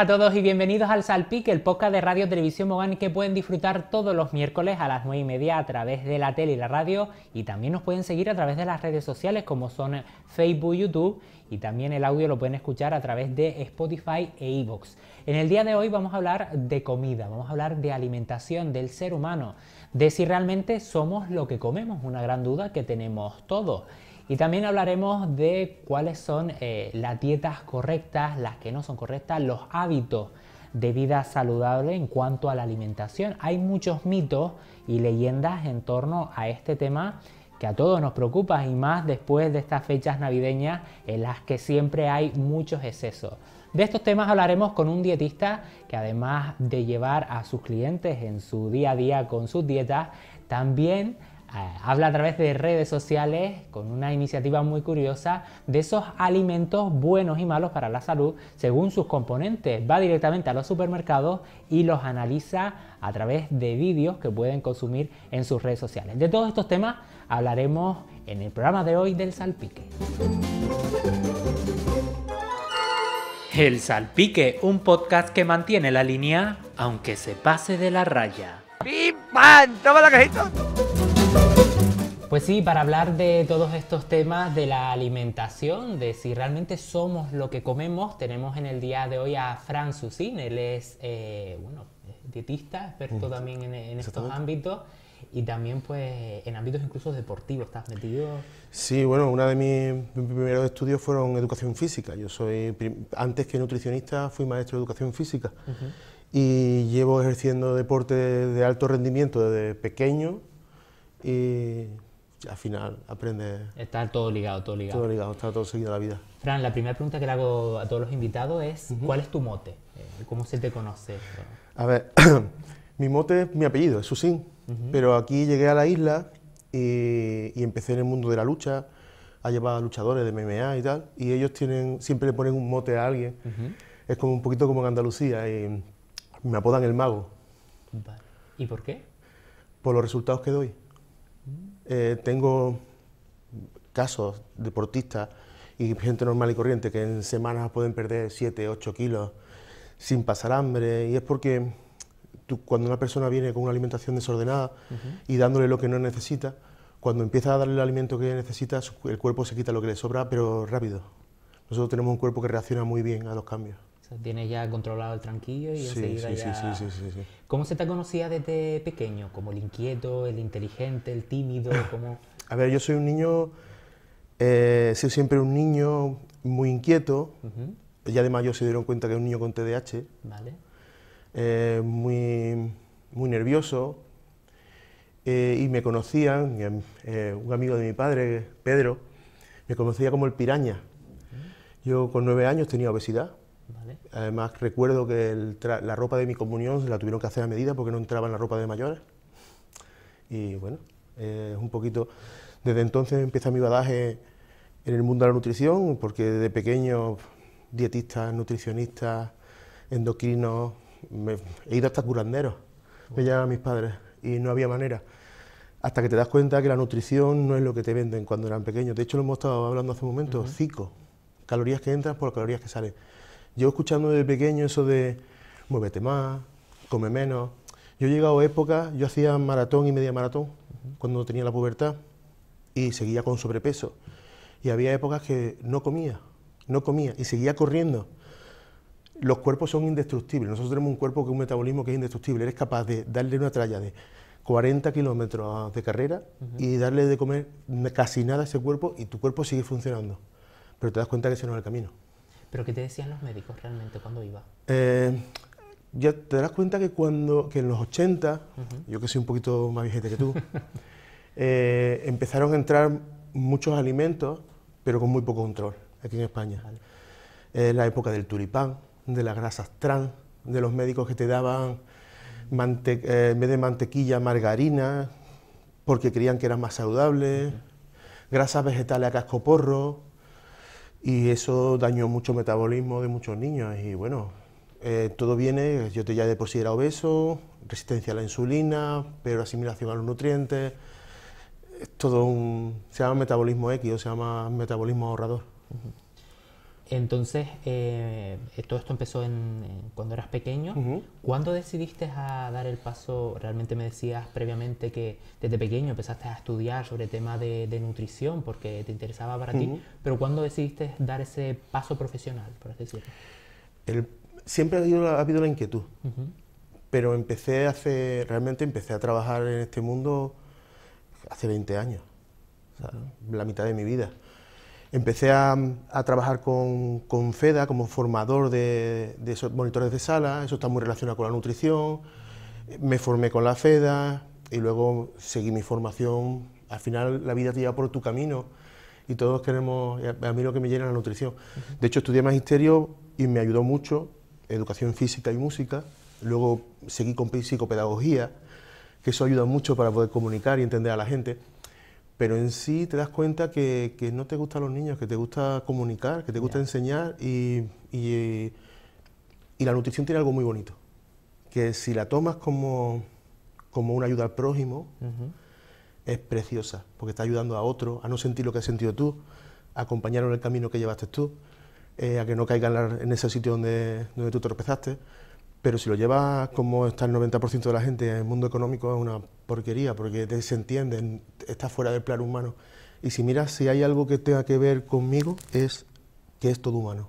a todos y bienvenidos al Salpique, el podcast de Radio Televisión Mogán que pueden disfrutar todos los miércoles a las 9 y media a través de la tele y la radio y también nos pueden seguir a través de las redes sociales como son Facebook, YouTube y también el audio lo pueden escuchar a través de Spotify e iVoox. En el día de hoy vamos a hablar de comida, vamos a hablar de alimentación del ser humano, de si realmente somos lo que comemos, una gran duda que tenemos todos. Y también hablaremos de cuáles son eh, las dietas correctas, las que no son correctas, los hábitos de vida saludable en cuanto a la alimentación. Hay muchos mitos y leyendas en torno a este tema que a todos nos preocupa y más después de estas fechas navideñas en las que siempre hay muchos excesos. De estos temas hablaremos con un dietista que además de llevar a sus clientes en su día a día con sus dietas, también eh, habla a través de redes sociales con una iniciativa muy curiosa de esos alimentos buenos y malos para la salud según sus componentes. Va directamente a los supermercados y los analiza a través de vídeos que pueden consumir en sus redes sociales. De todos estos temas hablaremos en el programa de hoy del salpique. El Salpique, un podcast que mantiene la línea aunque se pase de la raya. ¡Pim, ¡Toma la cajita! Pues sí, para hablar de todos estos temas de la alimentación, de si realmente somos lo que comemos, tenemos en el día de hoy a Fran Susín, él es, eh, bueno, dietista, experto también en, estos ámbitos y también pues en ámbitos incluso deportivos, ¿estás metido? Sí, bueno, uno de mis, primeros estudios fueron educación física. Yo soy, antes que nutricionista, fui maestro de educación física y llevo ejerciendo deporte de alto rendimiento desde pequeño y al final aprende Está todo ligado, todo ligado. Todo ligado, está todo seguido a la vida. Fran, la primera pregunta que le hago a todos los invitados es, ¿cuál es tu mote? Eh, ¿Cómo se te conoce? A ver, mi mote es mi apellido, es Susín, pero aquí llegué a la isla y, eh, y, empecé en el mundo de la lucha, a llevar a luchadores de MMA y tal, y ellos tienen siempre le ponen un mote a alguien. Es como un poquito como en Andalucía, y eh, me apodan el mago. ¿Y por qué? Por los resultados que doy. Eh, tengo casos deportistas y gente normal y corriente que en semanas pueden perder 7, 8 kilos sin pasar hambre y es porque cuando una persona viene con una alimentación desordenada y dándole lo que no necesita, cuando empieza a darle el alimento que necesita, el cuerpo se quita lo que le sobra, pero rápido. Nosotros tenemos un cuerpo que reacciona muy bien a los cambios tienes ya controlado el tranquillo y sí, enseguida sí, ya... Sí, sí, sí, ¿Cómo se te conocía desde pequeño? ¿Como el inquieto, el inteligente, el tímido? ¿Cómo... A ver, yo soy un niño... Eh, soy siempre un niño muy inquieto. Ya de yo se dieron cuenta que era un niño con TDAH. Vale. Eh, muy, muy nervioso. Eh, y me conocían, eh, un amigo de mi padre, Pedro, me conocía como el piraña. Yo con nueve años tenía obesidad. Además, recuerdo que la ropa de mi comunión se la tuvieron que hacer a medida porque no entraba en la ropa de mayores. Y bueno, es un poquito... Desde entonces empieza mi badaje en el mundo de la nutrición, porque de pequeño dietistas, nutricionistas, endocrinos, he ido hasta curanderos, me llamaban mis padres, y no había manera. Hasta que te das cuenta que la nutrición no es lo que te venden cuando eran pequeños. De hecho, lo hemos estado hablando hace un momento, cico, calorías que entran por calorías que salen. Yo escuchando desde pequeño eso de muévete más, come menos. Yo he llegado a épocas, yo hacía maratón y media maratón cuando tenía la pubertad y seguía con sobrepeso. Y había épocas que no comía, no comía y seguía corriendo. Los cuerpos son indestructibles. Nosotros tenemos un cuerpo que un metabolismo que es indestructible. Eres capaz de darle una tralla de 40 kilómetros de carrera y darle de comer casi nada a ese cuerpo y tu cuerpo sigue funcionando. Pero te das cuenta que ese no es el camino. ¿Pero qué te decían los médicos realmente cuando iba? Eh, ya te das cuenta que cuando que en los 80, yo que soy un poquito más viejete que tú, eh, empezaron a entrar muchos alimentos, pero con muy poco control aquí en España. Eh, la época del tulipán, de las grasas trans, de los médicos que te daban en vez de mantequilla, margarina, porque creían que eran más saludables, grasas vegetales a cascoporro, y eso dañó mucho el metabolismo de muchos niños. Y bueno, eh, todo viene, yo te ya de por era obeso, resistencia a la insulina, pero asimilación a los nutrientes. Es todo un. Se llama metabolismo X o se llama metabolismo ahorrador. Entonces, eh, todo esto empezó en, cuando eras pequeño. ¿Cuándo decidiste a dar el paso? Realmente me decías previamente que desde pequeño empezaste a estudiar sobre temas de, nutrición porque te interesaba para ti, pero ¿cuándo decidiste dar ese paso profesional, por así decirlo? siempre ha habido, la inquietud, pero empecé hace, realmente empecé a trabajar en este mundo hace 20 años, la mitad de mi vida. Empecé a, trabajar con, con, FEDA como formador de, de esos monitores de sala, eso está muy relacionado con la nutrición, me formé con la FEDA y luego seguí mi formación. Al final la vida te lleva por tu camino y todos queremos, a mí lo que me llena es la nutrición. De hecho estudié magisterio y me ayudó mucho, educación física y música, luego seguí con psicopedagogía, que eso ayuda mucho para poder comunicar y entender a la gente pero en sí te das cuenta que, no te gustan los niños, que te gusta comunicar, que te gusta enseñar y, la nutrición tiene algo muy bonito, que si la tomas como, una ayuda al prójimo, es preciosa, porque está ayudando a otro a no sentir lo que has sentido tú, a acompañarlo en el camino que llevaste tú, eh, a que no caiga en, ese sitio donde, donde tú tropezaste. Pero si lo llevas como está el 90% de la gente en el mundo económico, es una porquería, porque se entiende, está fuera del plano humano. Y si miras, si hay algo que tenga que ver conmigo, es que es todo humano.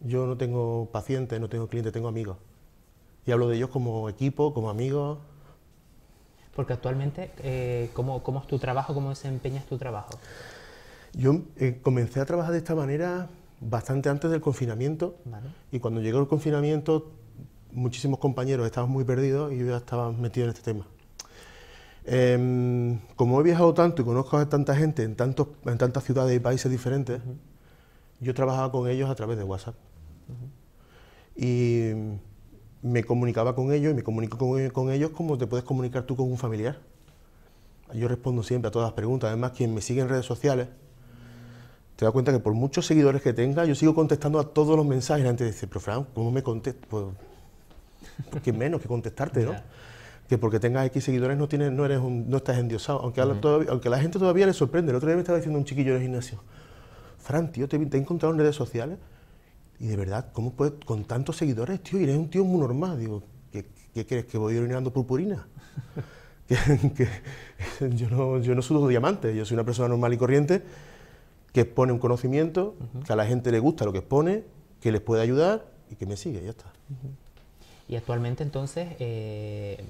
Yo no tengo pacientes, no tengo clientes, tengo amigos. Y hablo de ellos como equipo, como amigos. Porque actualmente, eh, ¿cómo, ¿cómo, es tu trabajo? ¿Cómo desempeñas tu trabajo? Yo eh, comencé a trabajar de esta manera bastante antes del confinamiento. Y cuando llegó el confinamiento, muchísimos compañeros estaban muy perdidos y yo ya estaba metido en este tema. Em, como he viajado tanto y conozco a tanta gente en, tantos, en tantas ciudades y países diferentes, yo trabajaba con ellos a través de WhatsApp. Y me comunicaba con ellos y me comunico con, ellos como te puedes comunicar tú con un familiar. Yo respondo siempre a todas las preguntas. Además, quien me sigue en redes sociales te da cuenta que por muchos seguidores que tenga, yo sigo contestando a todos los mensajes. Antes de pero Fran, ¿cómo me contestas? Pues, porque pues, menos que contestarte, ¿no? Que porque tengas X seguidores no, tienes, no, eres no estás endiosado. Aunque, a la, aunque la gente todavía le sorprende. El otro día me estaba diciendo un chiquillo en el gimnasio, Fran, tío, te, he encontrado en redes sociales y de verdad, ¿cómo puedes con tantos seguidores, tío? Y eres un tío muy normal. Digo, ¿qué, crees? ¿Que voy orinando purpurina? que, que yo, no, yo no sudo diamantes, yo soy una persona normal y corriente que expone un conocimiento, que a la gente le gusta lo que expone, que les puede ayudar y que me sigue, ya está. Y actualmente entonces, eh,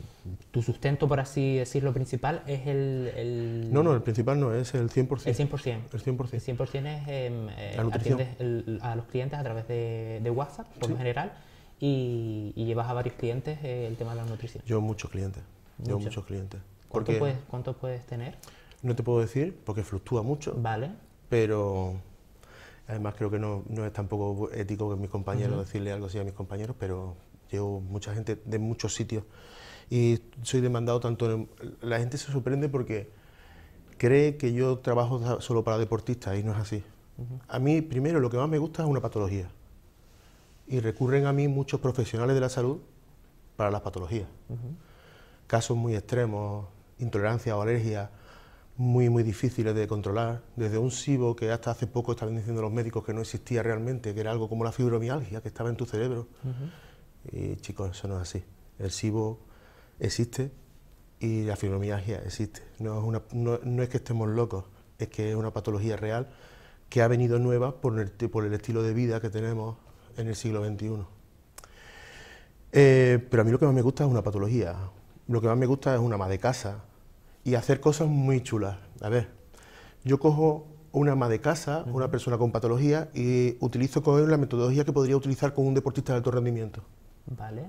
tu sustento, por así decirlo, principal es el, el, No, no, el principal no, es el 100%. El 100%. El 100%. es eh, em, eh atiendes a los clientes a través de, WhatsApp, por lo general, y, llevas a varios clientes eh, el tema de la nutrición. Yo muchos clientes, muchos clientes. ¿Cuántos puedes, puedes tener? No te puedo decir porque fluctúa mucho. Vale pero además creo que no, no es tampoco ético que mis compañeros decirle algo así a mis compañeros, pero llevo mucha gente de muchos sitios y soy demandado tanto... la gente se sorprende porque cree que yo trabajo solo para deportistas y no es así. A mí, primero, lo que más me gusta es una patología. Y recurren a mí muchos profesionales de la salud para las patologías. Casos muy extremos, intolerancia o alergia, muy, muy difíciles de controlar, desde un SIBO que hasta hace poco estaban diciendo los médicos que no existía realmente, que era algo como la fibromialgia que estaba en tu cerebro. Y chicos, eso no es así. El SIBO existe y la fibromialgia existe. No es, que estemos locos, es que es una patología real que ha venido nueva por el, estilo de vida que tenemos en el siglo XXI. Eh, pero a mí lo que más me gusta es una patología. Lo que más me gusta es una más de casa, y hacer cosas muy chulas. A ver, yo cojo una ama de casa, una persona con patología, y utilizo con él la metodología que podría utilizar con un deportista de alto rendimiento. Vale.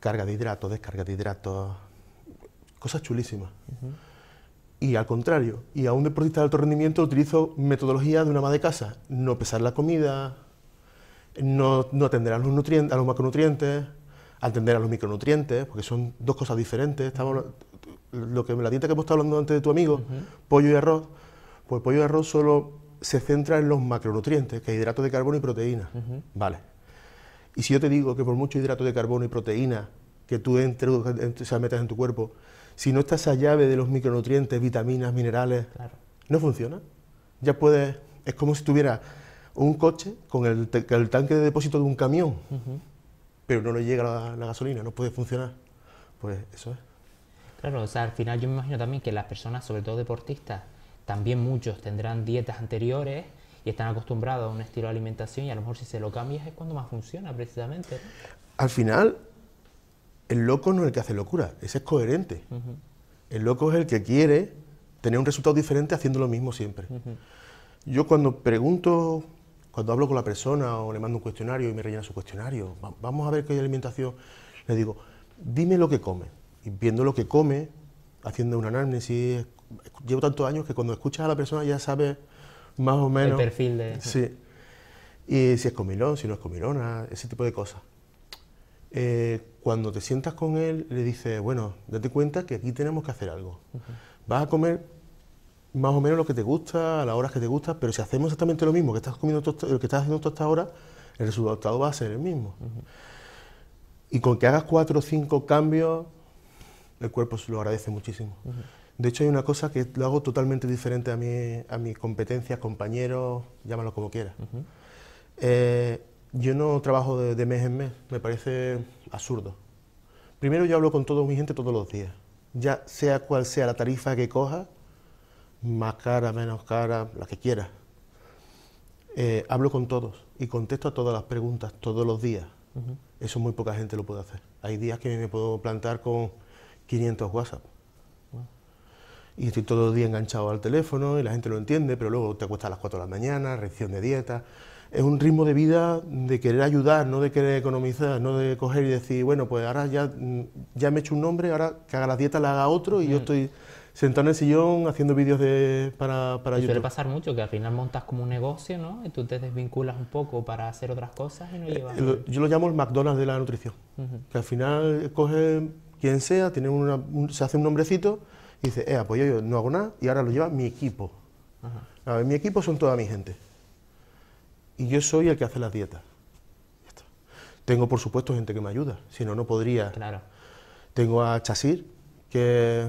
Carga de hidratos, descarga de hidratos, cosas chulísimas. Y al contrario, y a un deportista de alto rendimiento utilizo metodología de una ama de casa. No pesar la comida, no, no atender a los, nutrientes, a los macronutrientes, atender a los micronutrientes, porque son dos cosas diferentes. Estamos, lo que, la dieta que hemos estado hablando antes de tu amigo, pollo y arroz, pues pollo y arroz solo se centra en los macronutrientes, que es hidrato de carbono y proteína. Vale. Y si yo te digo que por mucho hidrato de carbono y proteína que tú entre metas en tu cuerpo, si no estás a llave de los micronutrientes, vitaminas, minerales, no funciona. Ya puedes, es como si tuviera un coche con el, tanque de depósito de un camión, pero no le llega la gasolina, no puede funcionar. Pues eso es. Claro, o sea, al final yo me imagino también que las personas, sobre todo deportistas, también muchos tendrán dietas anteriores y están acostumbrados a un estilo de alimentación y a lo mejor si se lo cambias es cuando más funciona precisamente. Al final, el loco no es el que hace locura, ese es coherente. El loco es el que quiere tener un resultado diferente haciendo lo mismo siempre. Yo cuando pregunto, cuando hablo con la persona o le mando un cuestionario y me rellena su cuestionario, vamos a ver qué alimentación, le digo, dime lo que come ...y viendo lo que come, haciendo una anamnesis. Llevo tantos años que cuando escuchas a la persona ya sabes más o menos. El perfil de. Sí. Y si es comilón, si no es comilona, ese tipo de cosas. Eh, cuando te sientas con él, le dices, bueno, date cuenta que aquí tenemos que hacer algo. Vas a comer más o menos lo que te gusta, a las horas que te gusta, pero si hacemos exactamente lo mismo que estás comiendo lo que estás haciendo tú hasta ahora, el resultado va a ser el mismo. Y con que hagas cuatro o cinco cambios, el cuerpo se lo agradece muchísimo. De hecho, hay una cosa que lo hago totalmente diferente a mi, a mi competencia, compañero, llámalo como quieras. Eh, yo no trabajo de, mes en mes, me parece absurdo. Primero yo hablo con toda mi gente todos los días, ya sea cual sea la tarifa que coja, más cara, menos cara, la que quiera. Eh, hablo con todos y contesto a todas las preguntas todos los días. Eso muy poca gente lo puede hacer. Hay días que me puedo plantar con 500 WhatsApp. Y estoy todo el día enganchado al teléfono y la gente lo entiende, pero luego te acuestas a las 4 de la mañana, reacción de dieta. Es un ritmo de vida de querer ayudar, no de querer economizar, no de coger y decir, bueno, pues ahora ya, mm, ya me he hecho un nombre, ahora que haga la dieta la haga otro y yo mm. estoy sentado en el sillón haciendo vídeos para, ayudar y Suele pasar mucho que al final montas como un negocio, ¿no? Y tú te desvinculas un poco para hacer otras cosas y eh, llevas... yo lo llamo el McDonald's de la nutrición. Que al final coge quien sea, tiene se hace un nombrecito y dice, eh, pues yo, no hago nada y ahora lo lleva mi equipo. mi equipo son toda mi gente. Y yo soy el que hace las dietas. Tengo, por supuesto, gente que me ayuda, si no, no podría. Tengo a Chasir, que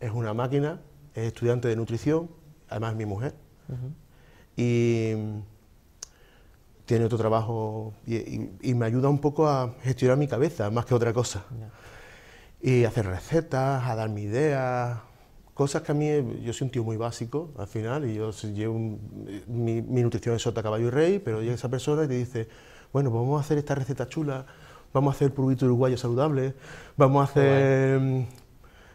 es una máquina, es estudiante de nutrición, además es mi mujer. Y tiene otro trabajo y, me ayuda un poco a gestionar mi cabeza, más que otra cosa y hacer recetas, a darme ideas, cosas que a mí, yo soy un tío muy básico al final, y yo llevo mi, nutrición es sota, caballo y rey, pero llega esa persona y te dice, bueno, pues vamos a hacer esta receta chula, vamos a hacer purguito uruguayo saludable, vamos a hacer,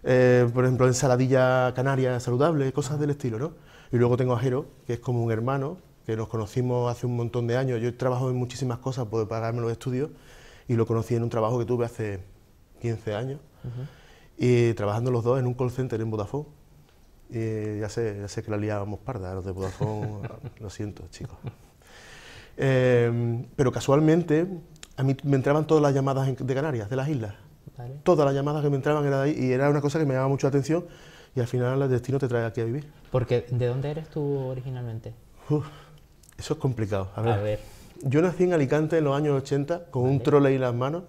eh, por ejemplo, ensaladilla canaria saludable, cosas del estilo, ¿no? Y luego tengo a Jero, que es como un hermano, que nos conocimos hace un montón de años, yo he trabajado en muchísimas cosas por pagarme los estudios, y lo conocí en un trabajo que tuve hace 15 años, y trabajando los dos en un call center en Vodafone. Y ya sé, sé que la liábamos parda, los de Vodafone, lo siento, chicos. Em, pero casualmente, a mí me entraban todas las llamadas de Canarias, de las islas. Todas las llamadas que me entraban eran de ahí y era una cosa que me llamaba mucho la atención y al final el destino te trae aquí a vivir. Porque, ¿de dónde eres tú originalmente? eso es complicado. A ver. Yo nací en Alicante en los años 80 con un trole en las manos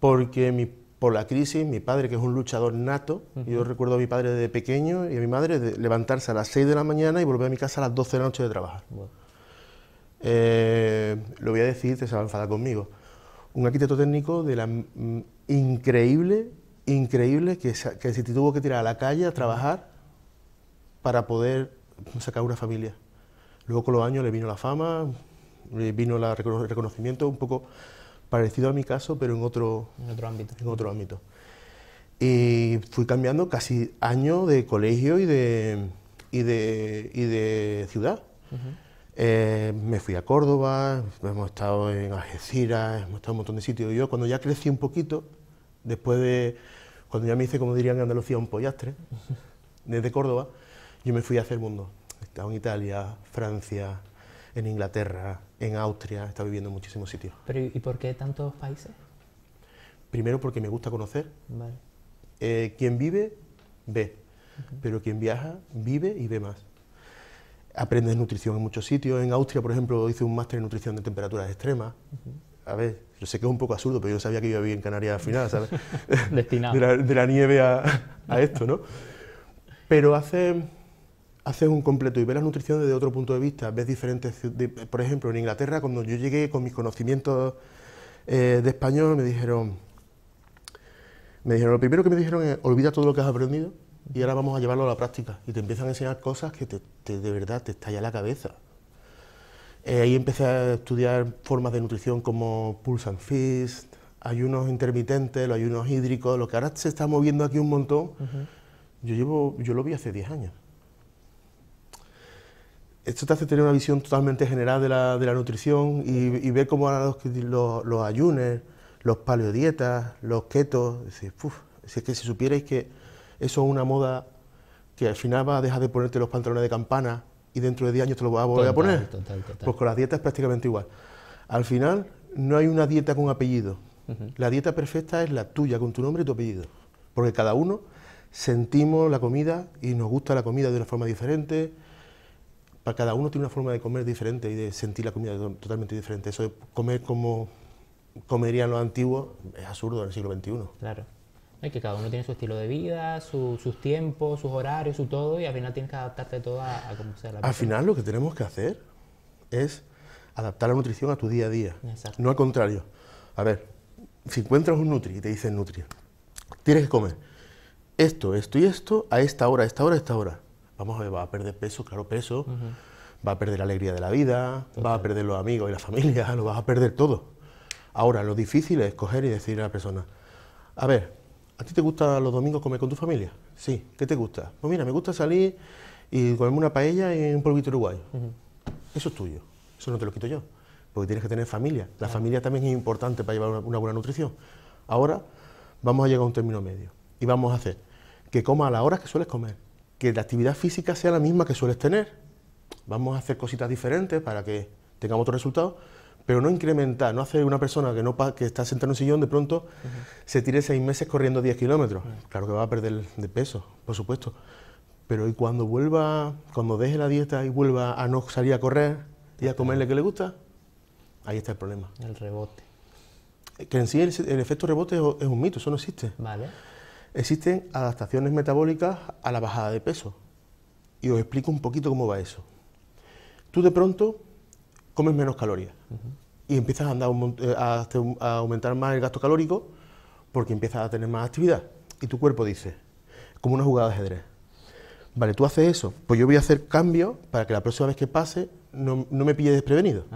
porque mi por la crisis, mi padre, que es un luchador nato, yo recuerdo a mi padre de pequeño y a mi madre levantarse a las 6 de la mañana y volver a mi casa a las 12 de la noche de trabajar. Eh, lo voy a decir, te se va conmigo. Un arquitecto técnico de la mm, increíble, increíble, que, se, tuvo que tirar a la calle a trabajar para poder sacar una familia. Luego con los años le vino la fama, le vino el reconocimiento, un poco parecido a mi caso, pero en otro, en otro ámbito. En otro ámbito. Y fui cambiando casi año de colegio y de, y de, y de ciudad. Eh, me fui a Córdoba, hemos estado en Algeciras, hemos estado en un montón de sitios. Y yo cuando ya crecí un poquito, después de, cuando ya me hice, como dirían en Andalucía, un pollastre, desde Córdoba, yo me fui a hacer mundo. He estado en Italia, Francia, en Inglaterra, en Austria, está viviendo en muchísimos sitios. ¿Y por qué tantos países? Primero porque me gusta conocer. Eh, quien vive, ve. Pero quien viaja, vive y ve más. Aprendes nutrición en muchos sitios. En Austria, por ejemplo, hice un máster en nutrición de temperaturas extremas. a ver, yo sé que es un poco absurdo, pero yo sabía que iba a vivir en Canarias al final, ¿sabes? Destinado. De la, nieve a, esto, ¿no? Pero hace haces un completo y ves la nutrición desde otro punto de vista, ves diferentes, por ejemplo, en Inglaterra cuando yo llegué con mis conocimientos eh, de español me dijeron, me dijeron, lo primero que me dijeron es olvida todo lo que has aprendido y ahora vamos a llevarlo a la práctica y te empiezan a enseñar cosas que de verdad te estalla la cabeza. Eh, ahí empecé a estudiar formas de nutrición como pulse and feast, ayunos intermitentes, los ayunos hídricos, lo que ahora se está moviendo aquí un montón. Yo llevo, yo lo vi hace 10 años esto te hace tener una visión totalmente general de la, nutrición y, ver cómo los, los, los ayunes, los paleodietas, los ketos. Decir, es que si supierais que eso es una moda que al final vas a dejar de ponerte los pantalones de campana y dentro de 10 años te lo vas a volver a poner. Pues con las dietas es prácticamente igual. Al final no hay una dieta con apellido. La dieta perfecta es la tuya, con tu nombre y tu apellido. Porque cada uno sentimos la comida y nos gusta la comida de una forma diferente para cada uno tiene una forma de comer diferente y de sentir la comida totalmente diferente. Eso de comer como comerían los antiguos es absurdo en el siglo XXI. Claro. Es que cada uno tiene su estilo de vida, sus tiempos, sus horarios, su todo, y al final tienes que adaptarte todo a, cómo sea la vida. Al final lo que tenemos que hacer es adaptar la nutrición a tu día a día. No al contrario. A ver, si encuentras un nutri y te dicen nutri, tienes que comer esto, esto y esto, a esta hora, a esta hora, a esta hora vamos a ver, va a perder peso, claro, peso, va a perder la alegría de la vida, va a perder los amigos y la familia, lo vas a perder todo. Ahora, lo difícil es coger y decir a la persona, a ver, ¿a ti te gusta los domingos comer con tu familia? Sí, ¿qué te gusta? Pues mira, me gusta salir y comerme una paella y un polvito uruguayo. Eso es tuyo, eso no te lo quito yo, porque tienes que tener familia. La familia también es importante para llevar una, buena nutrición. Ahora vamos a llegar a un término medio y vamos a hacer que coma a las horas que sueles comer, que la actividad física sea la misma que sueles tener. Vamos a hacer cositas diferentes para que tengamos otros resultados, pero no incrementar, no hacer una persona que, no que está sentada en un sillón de pronto se tire seis meses corriendo 10 kilómetros. Claro que va a perder de peso, por supuesto. Pero y cuando vuelva, cuando deje la dieta y vuelva a no salir a correr y a comerle que le gusta, ahí está el problema. El rebote. Que en sí el, efecto rebote es, es un mito, eso no existe. Vale. Existen adaptaciones metabólicas a la bajada de peso. Y os explico un poquito cómo va eso. Tú de pronto comes menos calorías y empiezas a, andar, eh, a, aumentar más el gasto calórico porque empiezas a tener más actividad. Y tu cuerpo dice, como una jugada de ajedrez. Vale, tú haces eso, pues yo voy a hacer cambios para que la próxima vez que pase no, me pille desprevenido.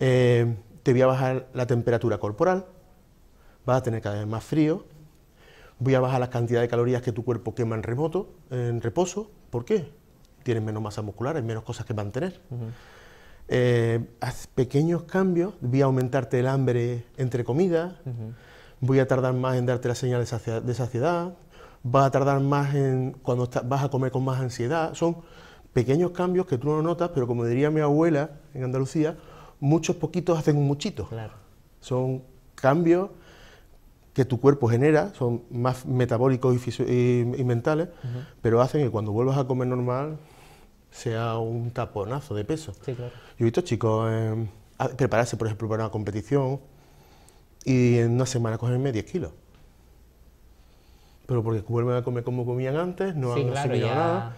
Eh, te voy a bajar la temperatura corporal, vas a tener cada vez más frío, voy a bajar la cantidad de calorías que tu cuerpo quema en, remoto, en reposo. ¿Por qué? Tienes menos masa muscular, hay menos cosas que mantener. Eh, haz pequeños cambios, voy a aumentarte el hambre entre comidas, voy a tardar más en darte la señal de saciedad, va a tardar más en cuando vas a comer con más ansiedad. Son pequeños cambios que tú no notas, pero como diría mi abuela en Andalucía, muchos poquitos hacen un muchito. Claro. Son cambios que tu cuerpo genera, son más metabólicos y, mentales, pero hacen que cuando vuelvas a comer normal sea un taponazo de peso. Yo he visto chicos em, prepararse, por ejemplo, para una competición y en una semana cogerme 10 kilos. Pero porque vuelven a comer como comían antes, no han claro, nada.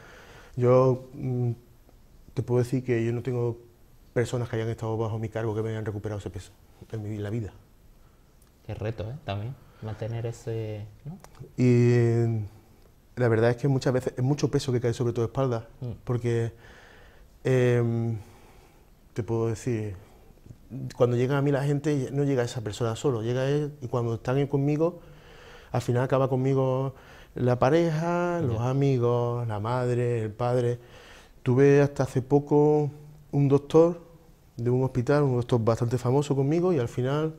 Yo mm, te puedo decir que yo no tengo personas que hayan estado bajo mi cargo que me hayan recuperado ese peso en mi, la vida. Qué reto, ¿eh? También, mantener ese... Y la verdad es que muchas veces es mucho peso que cae sobre tu espalda, mm. porque em, te puedo decir, cuando llega a mí la gente, no llega esa persona solo, llega él y cuando están conmigo, al final acaba conmigo la pareja, los amigos, la madre, el padre. Tuve hasta hace poco un doctor de un hospital, un doctor bastante famoso conmigo y al final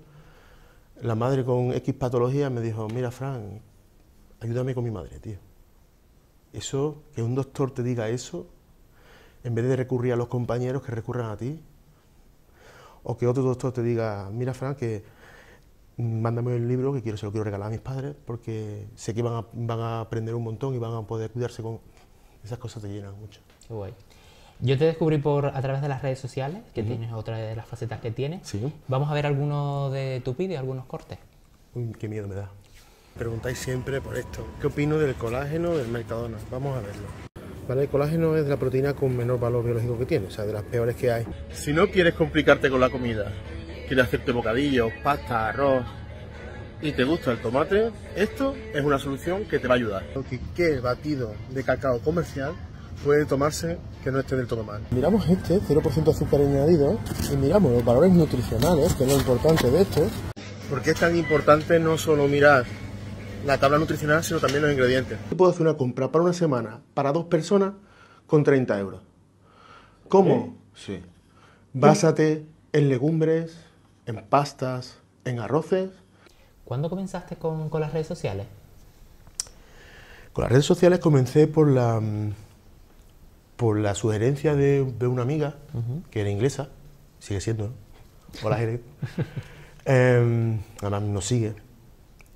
la madre con X patología me dijo, mira, Fran, ayúdame con mi madre, tío. Eso, que un doctor te diga eso, en vez de recurrir a los compañeros que recurran a ti, o que otro doctor te diga, mira, Fran, que mándame el libro que quiero, se lo quiero regalar a mis padres, porque sé que van a, van a aprender un montón y van a poder cuidarse con... Esas cosas te llenan mucho. Yo te descubrí por a través de las redes sociales, que tienes otra de las facetas que tienes. Sí. Vamos a ver algunos de tu vídeo, algunos cortes. Uy, qué miedo me da. Preguntáis siempre por esto. ¿Qué opino del colágeno del Mercadona? Vamos a verlo. Vale, el colágeno es de la proteína con menor valor biológico que tiene, o sea, de las peores que hay. Si no quieres complicarte con la comida, quieres hacerte bocadillos, pasta, arroz, y te gusta el tomate, esto es una solución que te va a ayudar. qué qué batido de cacao comercial puede tomarse que no esté del todo mal. Miramos este, 0% azúcar añadido, y miramos los valores nutricionales, que es lo importante de esto. Porque es tan importante no solo mirar la tabla nutricional, sino también los ingredientes. Puedo hacer una compra para una semana, para dos personas, con 30 euros. ¿Cómo? Sí. Básate en legumbres, en pastas, en arroces. ¿Cuándo comenzaste con las redes sociales? Con las redes sociales comencé por la mm, por la sugerencia de, de una amiga, que era inglesa, sigue siendo, ¿no? Hola, Jerez. eh, nos sigue.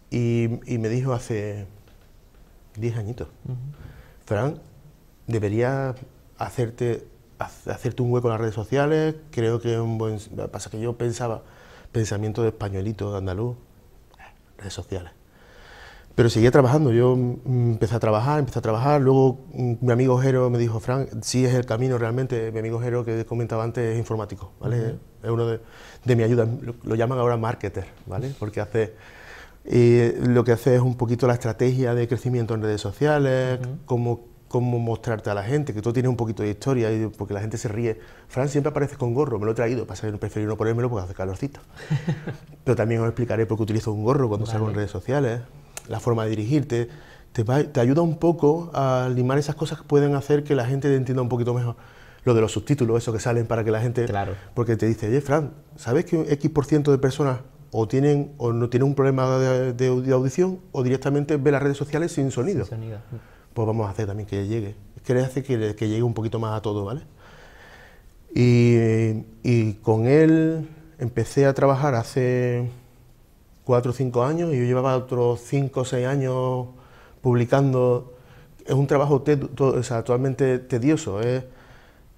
Y, me dijo hace 10 añitos, Fran, debería hacerte, hacerte un hueco en las redes sociales, creo que es un buen... Pasa que yo pensaba, pensamiento de españolito, de andaluz, redes sociales pero seguía trabajando. Yo mm, empecé a trabajar, empecé a trabajar. Luego mm, mi amigo Jero me dijo, Frank, sí es el camino realmente. Mi amigo Jero, que comentaba antes, es informático, ¿vale? Es uno de, de mi ayuda. Lo, llaman ahora marketer, ¿vale? Porque hace... lo que hace es un poquito la estrategia de crecimiento en redes sociales, cómo, mostrarte a la gente, que tú tienes un poquito de historia, y, porque la gente se ríe. Fran siempre aparece con gorro, me lo he traído, pasa que preferí no ponérmelo porque hace calorcito. Pero también os explicaré por qué utilizo un gorro cuando salgo en redes sociales la forma de dirigirte, te, ayuda un poco a limar esas cosas que pueden hacer que la gente entienda un poquito mejor. Lo de los subtítulos, eso que salen para que la gente... Claro. Porque te dice, oye, Fran, ¿sabes que un X ciento de personas o tienen o no tienen un problema de, audición o directamente ve las redes sociales sin sonido? Pues vamos a hacer también que llegue. Es Que le hace que, llegue un poquito más a todo, ¿vale? y con él empecé a trabajar hace cuatro o cinco años y yo llevaba otros cinco o seis años publicando. Es un trabajo o totalmente tedioso, es ¿eh?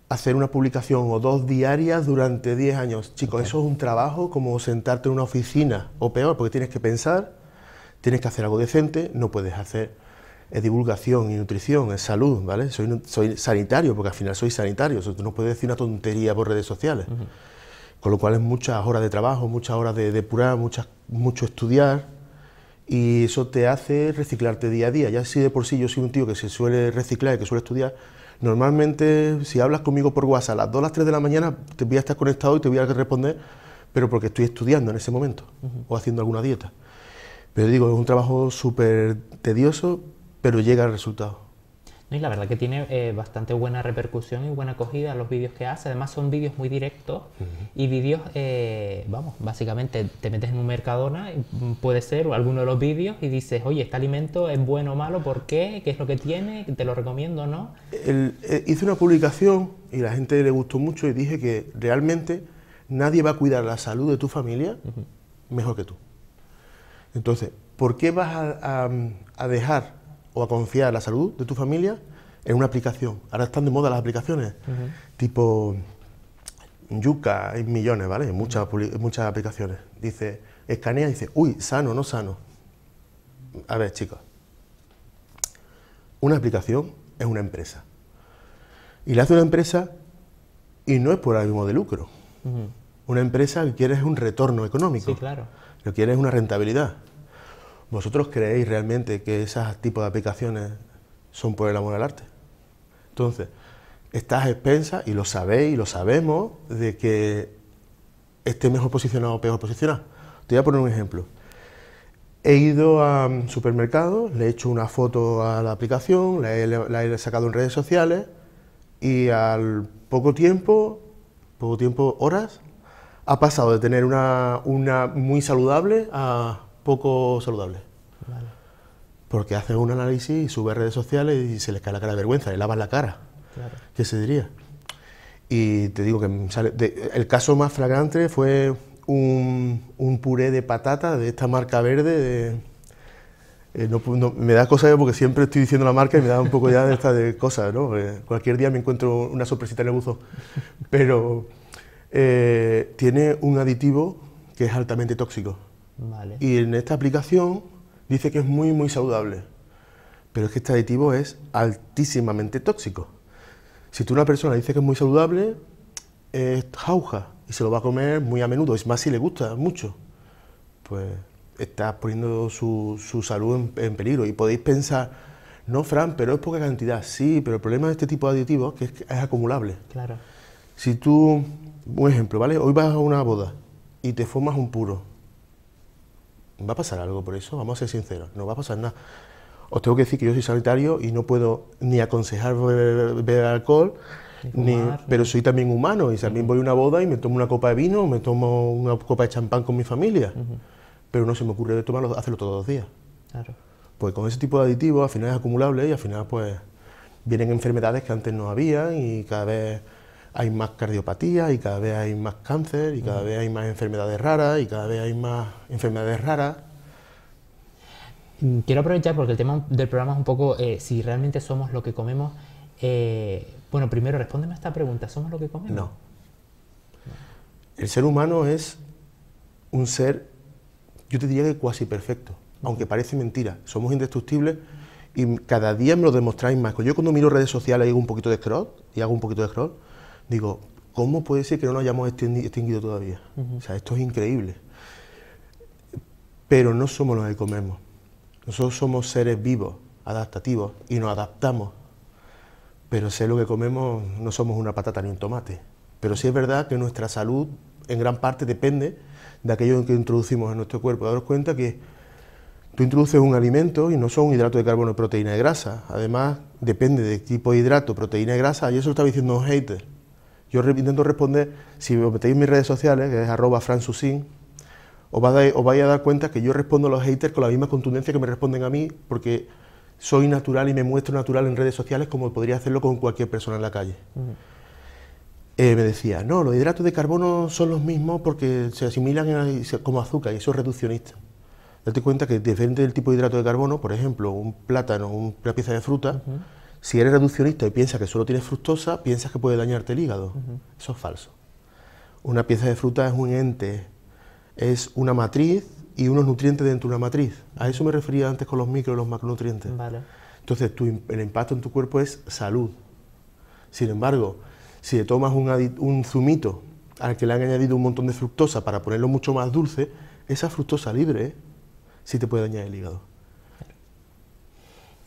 hacer una publicación o dos diarias durante diez años. Chicos, eso es un trabajo como sentarte en una oficina, o peor, porque tienes que pensar, tienes que hacer algo decente, no puedes hacer es eh, divulgación y nutrición, es salud, ¿vale? Soy, soy sanitario, porque al final soy sanitario, no puedes decir una tontería por redes sociales. Con lo cual es muchas horas de trabajo, muchas horas de depurar, muchas, mucho estudiar y eso te hace reciclarte día a día. Ya si de por sí yo soy un tío que se suele reciclar y que suele estudiar, normalmente si hablas conmigo por WhatsApp a las 2 o las 3 de la mañana te voy a estar conectado y te voy a responder, pero porque estoy estudiando en ese momento o haciendo alguna dieta. Pero digo, es un trabajo súper tedioso, pero llega al resultado. Y la verdad que tiene eh, bastante buena repercusión y buena acogida los vídeos que hace. Además son vídeos muy directos y vídeos, eh, vamos, básicamente te metes en un mercadona, puede ser o alguno de los vídeos y dices, oye, este alimento es bueno o malo, ¿por qué? ¿Qué es lo que tiene? ¿Te lo recomiendo o no? Eh, hice una publicación y la gente le gustó mucho y dije que realmente nadie va a cuidar la salud de tu familia mejor que tú. Entonces, ¿por qué vas a dejar o a confiar la salud de tu familia en una aplicación. Ahora están de moda las aplicaciones, tipo Yuca, hay millones, ¿vale? muchas, muchas aplicaciones. Dice, escanea y dice, uy, sano, no sano. A ver, chicos, una aplicación es una empresa. Y la hace una empresa y no es por ánimo de lucro. Una empresa que quiere es un retorno económico. Sí, claro. Lo quiere es una rentabilidad. ¿Vosotros creéis realmente que esos tipos de aplicaciones son por el amor al arte? Entonces, estás expensas, y lo sabéis, y lo sabemos, de que esté mejor posicionado o peor posicionado. Te voy a poner un ejemplo. He ido a un supermercado, le he hecho una foto a la aplicación, la he, sacado en redes sociales y al poco tiempo, poco tiempo, horas, ha pasado de tener una muy saludable a poco saludable... Porque haces un análisis y subes redes sociales y se les cae la cara de vergüenza, le lavan la cara. ¿Qué se diría? Y te digo que sale el caso más flagrante fue un, puré de patata de esta marca verde. De, eh, me da cosas porque siempre estoy diciendo la marca y me da un poco ya de estas de cosas, ¿no? Eh, cualquier día me encuentro una sorpresita en el buzo. Pero eh, tiene un aditivo que es altamente tóxico. Y en esta aplicación dice que es muy, muy saludable. Pero es que este aditivo es altísimamente tóxico. Si tú una persona dice que es muy saludable, es jauja y se lo va a comer muy a menudo, es más si le gusta mucho. Pues está poniendo su, su salud en, peligro. Y podéis pensar, no, Fran, pero es poca cantidad. Sí, pero el problema de este tipo de aditivos es que es, es acumulable. Claro. Si tú, un ejemplo, ¿vale? Hoy vas a una boda y te formas un puro va a pasar algo por eso, vamos a ser sinceros, no va a pasar nada. Os tengo que decir que yo soy sanitario y no puedo ni aconsejar beber, alcohol, ni pero soy también humano y también voy a una boda y me tomo una copa de vino, me tomo una copa de champán con mi familia, pero no se me ocurre tomarlo, hacerlo todos los días. Claro. Pues con ese tipo de aditivos al final es acumulable y al final pues vienen enfermedades que antes no había y cada vez hay más cardiopatía y cada vez hay más cáncer y cada mm. vez hay más enfermedades raras y cada vez hay más enfermedades raras. Mm, quiero aprovechar porque el tema del programa es un poco eh, si realmente somos lo que comemos. Eh, bueno, primero respóndeme a esta pregunta, ¿somos lo que comemos? No. El ser humano es un ser, yo te diría que cuasi perfecto, aunque parece mentira, somos indestructibles y cada día me lo demostráis más. Yo cuando miro redes sociales hago un poquito de scroll, y hago un poquito de scroll, digo, ¿cómo puede ser que no nos hayamos extinguido todavía? O sea, esto es increíble. Pero no somos los que comemos. Nosotros somos seres vivos, adaptativos, y nos adaptamos. Pero sé lo que comemos, no somos una patata ni un tomate. Pero sí es verdad que nuestra salud en gran parte depende de aquello que introducimos en nuestro cuerpo. Daros cuenta que tú introduces un alimento y no son hidrato de carbono, proteína y grasa. Además, depende de tipo de hidrato, proteína y grasa. Y eso lo estaba diciendo un hater yo intento responder, si me metéis en mis redes sociales, que es arroba fransusin, os vais, a dar cuenta que yo respondo a los haters con la misma contundencia que me responden a mí, porque soy natural y me muestro natural en redes sociales como podría hacerlo con cualquier persona en la calle. Eh, me decía, no, los hidratos de carbono son los mismos porque se asimilan como azúcar y eso es reduccionista. Date cuenta que depende del tipo de hidrato de carbono, por ejemplo, un plátano, una pieza de fruta, si eres reduccionista y piensas que solo tienes fructosa, piensas que puede dañarte el hígado. Eso es falso. Una pieza de fruta es un ente, es una matriz y unos nutrientes dentro de una matriz. A eso me refería antes con los micro y los macronutrientes. Entonces, el impacto en tu cuerpo es salud. Sin embargo, si te tomas un, zumito al que le han añadido un montón de fructosa para ponerlo mucho más dulce, esa fructosa libre sí te puede dañar el hígado.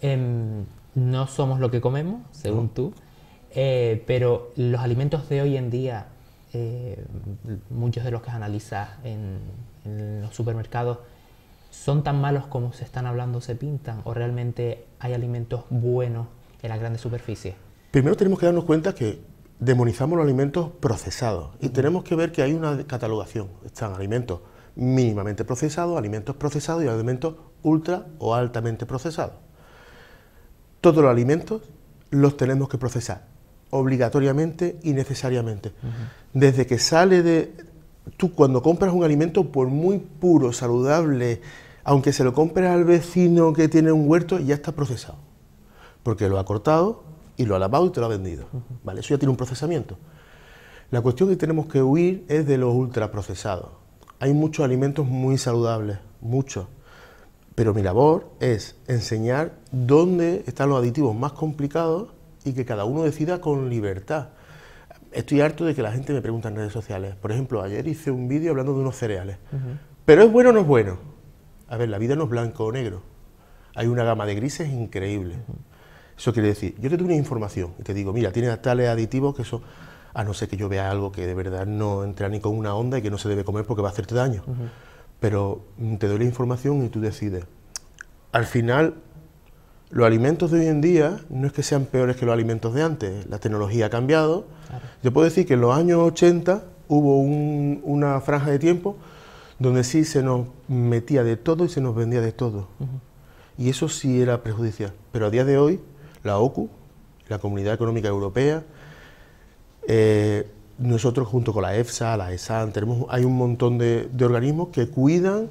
Em, no somos lo que comemos, según tú, eh, pero los alimentos de hoy en día, eh, muchos de los que analizas en, los supermercados, ¿son tan malos como se están hablando, se pintan? ¿O realmente hay alimentos buenos en las grandes superficies. Primero tenemos que darnos cuenta que demonizamos los alimentos procesados y tenemos que ver que hay una catalogación. Están alimentos mínimamente procesados, alimentos procesados y alimentos ultra o altamente procesados todos los alimentos los tenemos que procesar, obligatoriamente y necesariamente. Desde que sale de... Tú cuando compras un alimento, por muy puro, saludable, aunque se lo compres al vecino que tiene un huerto, ya está procesado. Porque lo ha cortado y lo ha lavado y te lo ha vendido. ¿Vale? Eso ya tiene un procesamiento. La cuestión que tenemos que huir es de los ultraprocesados. Hay muchos alimentos muy saludables, muchos pero mi labor es enseñar dónde están los aditivos más complicados y que cada uno decida con libertad. Estoy harto de que la gente me pregunte en redes sociales. Por ejemplo, ayer hice un vídeo hablando de unos cereales. ¿Pero es bueno o no es bueno? A ver, la vida no es blanco o negro. Hay una gama de grises increíble. Eso quiere decir, yo te doy una información y te digo, mira, tiene tales aditivos que eso, a no ser que yo vea algo que de verdad no entra ni con una onda y que no se debe comer porque va a hacerte daño pero te doy la información y tú decides. Al final, los alimentos de hoy en día no es que sean peores que los alimentos de antes, la tecnología ha cambiado. Yo puedo decir que en los años 80 hubo una franja de tiempo donde sí se nos metía de todo y se nos vendía de todo. Y eso sí era perjudicial. Pero a día de hoy, la OCU, la Comunidad Económica Europea, eh, nosotros junto con la EFSA, la ESAN, tenemos, hay un montón de, organismos que cuidan,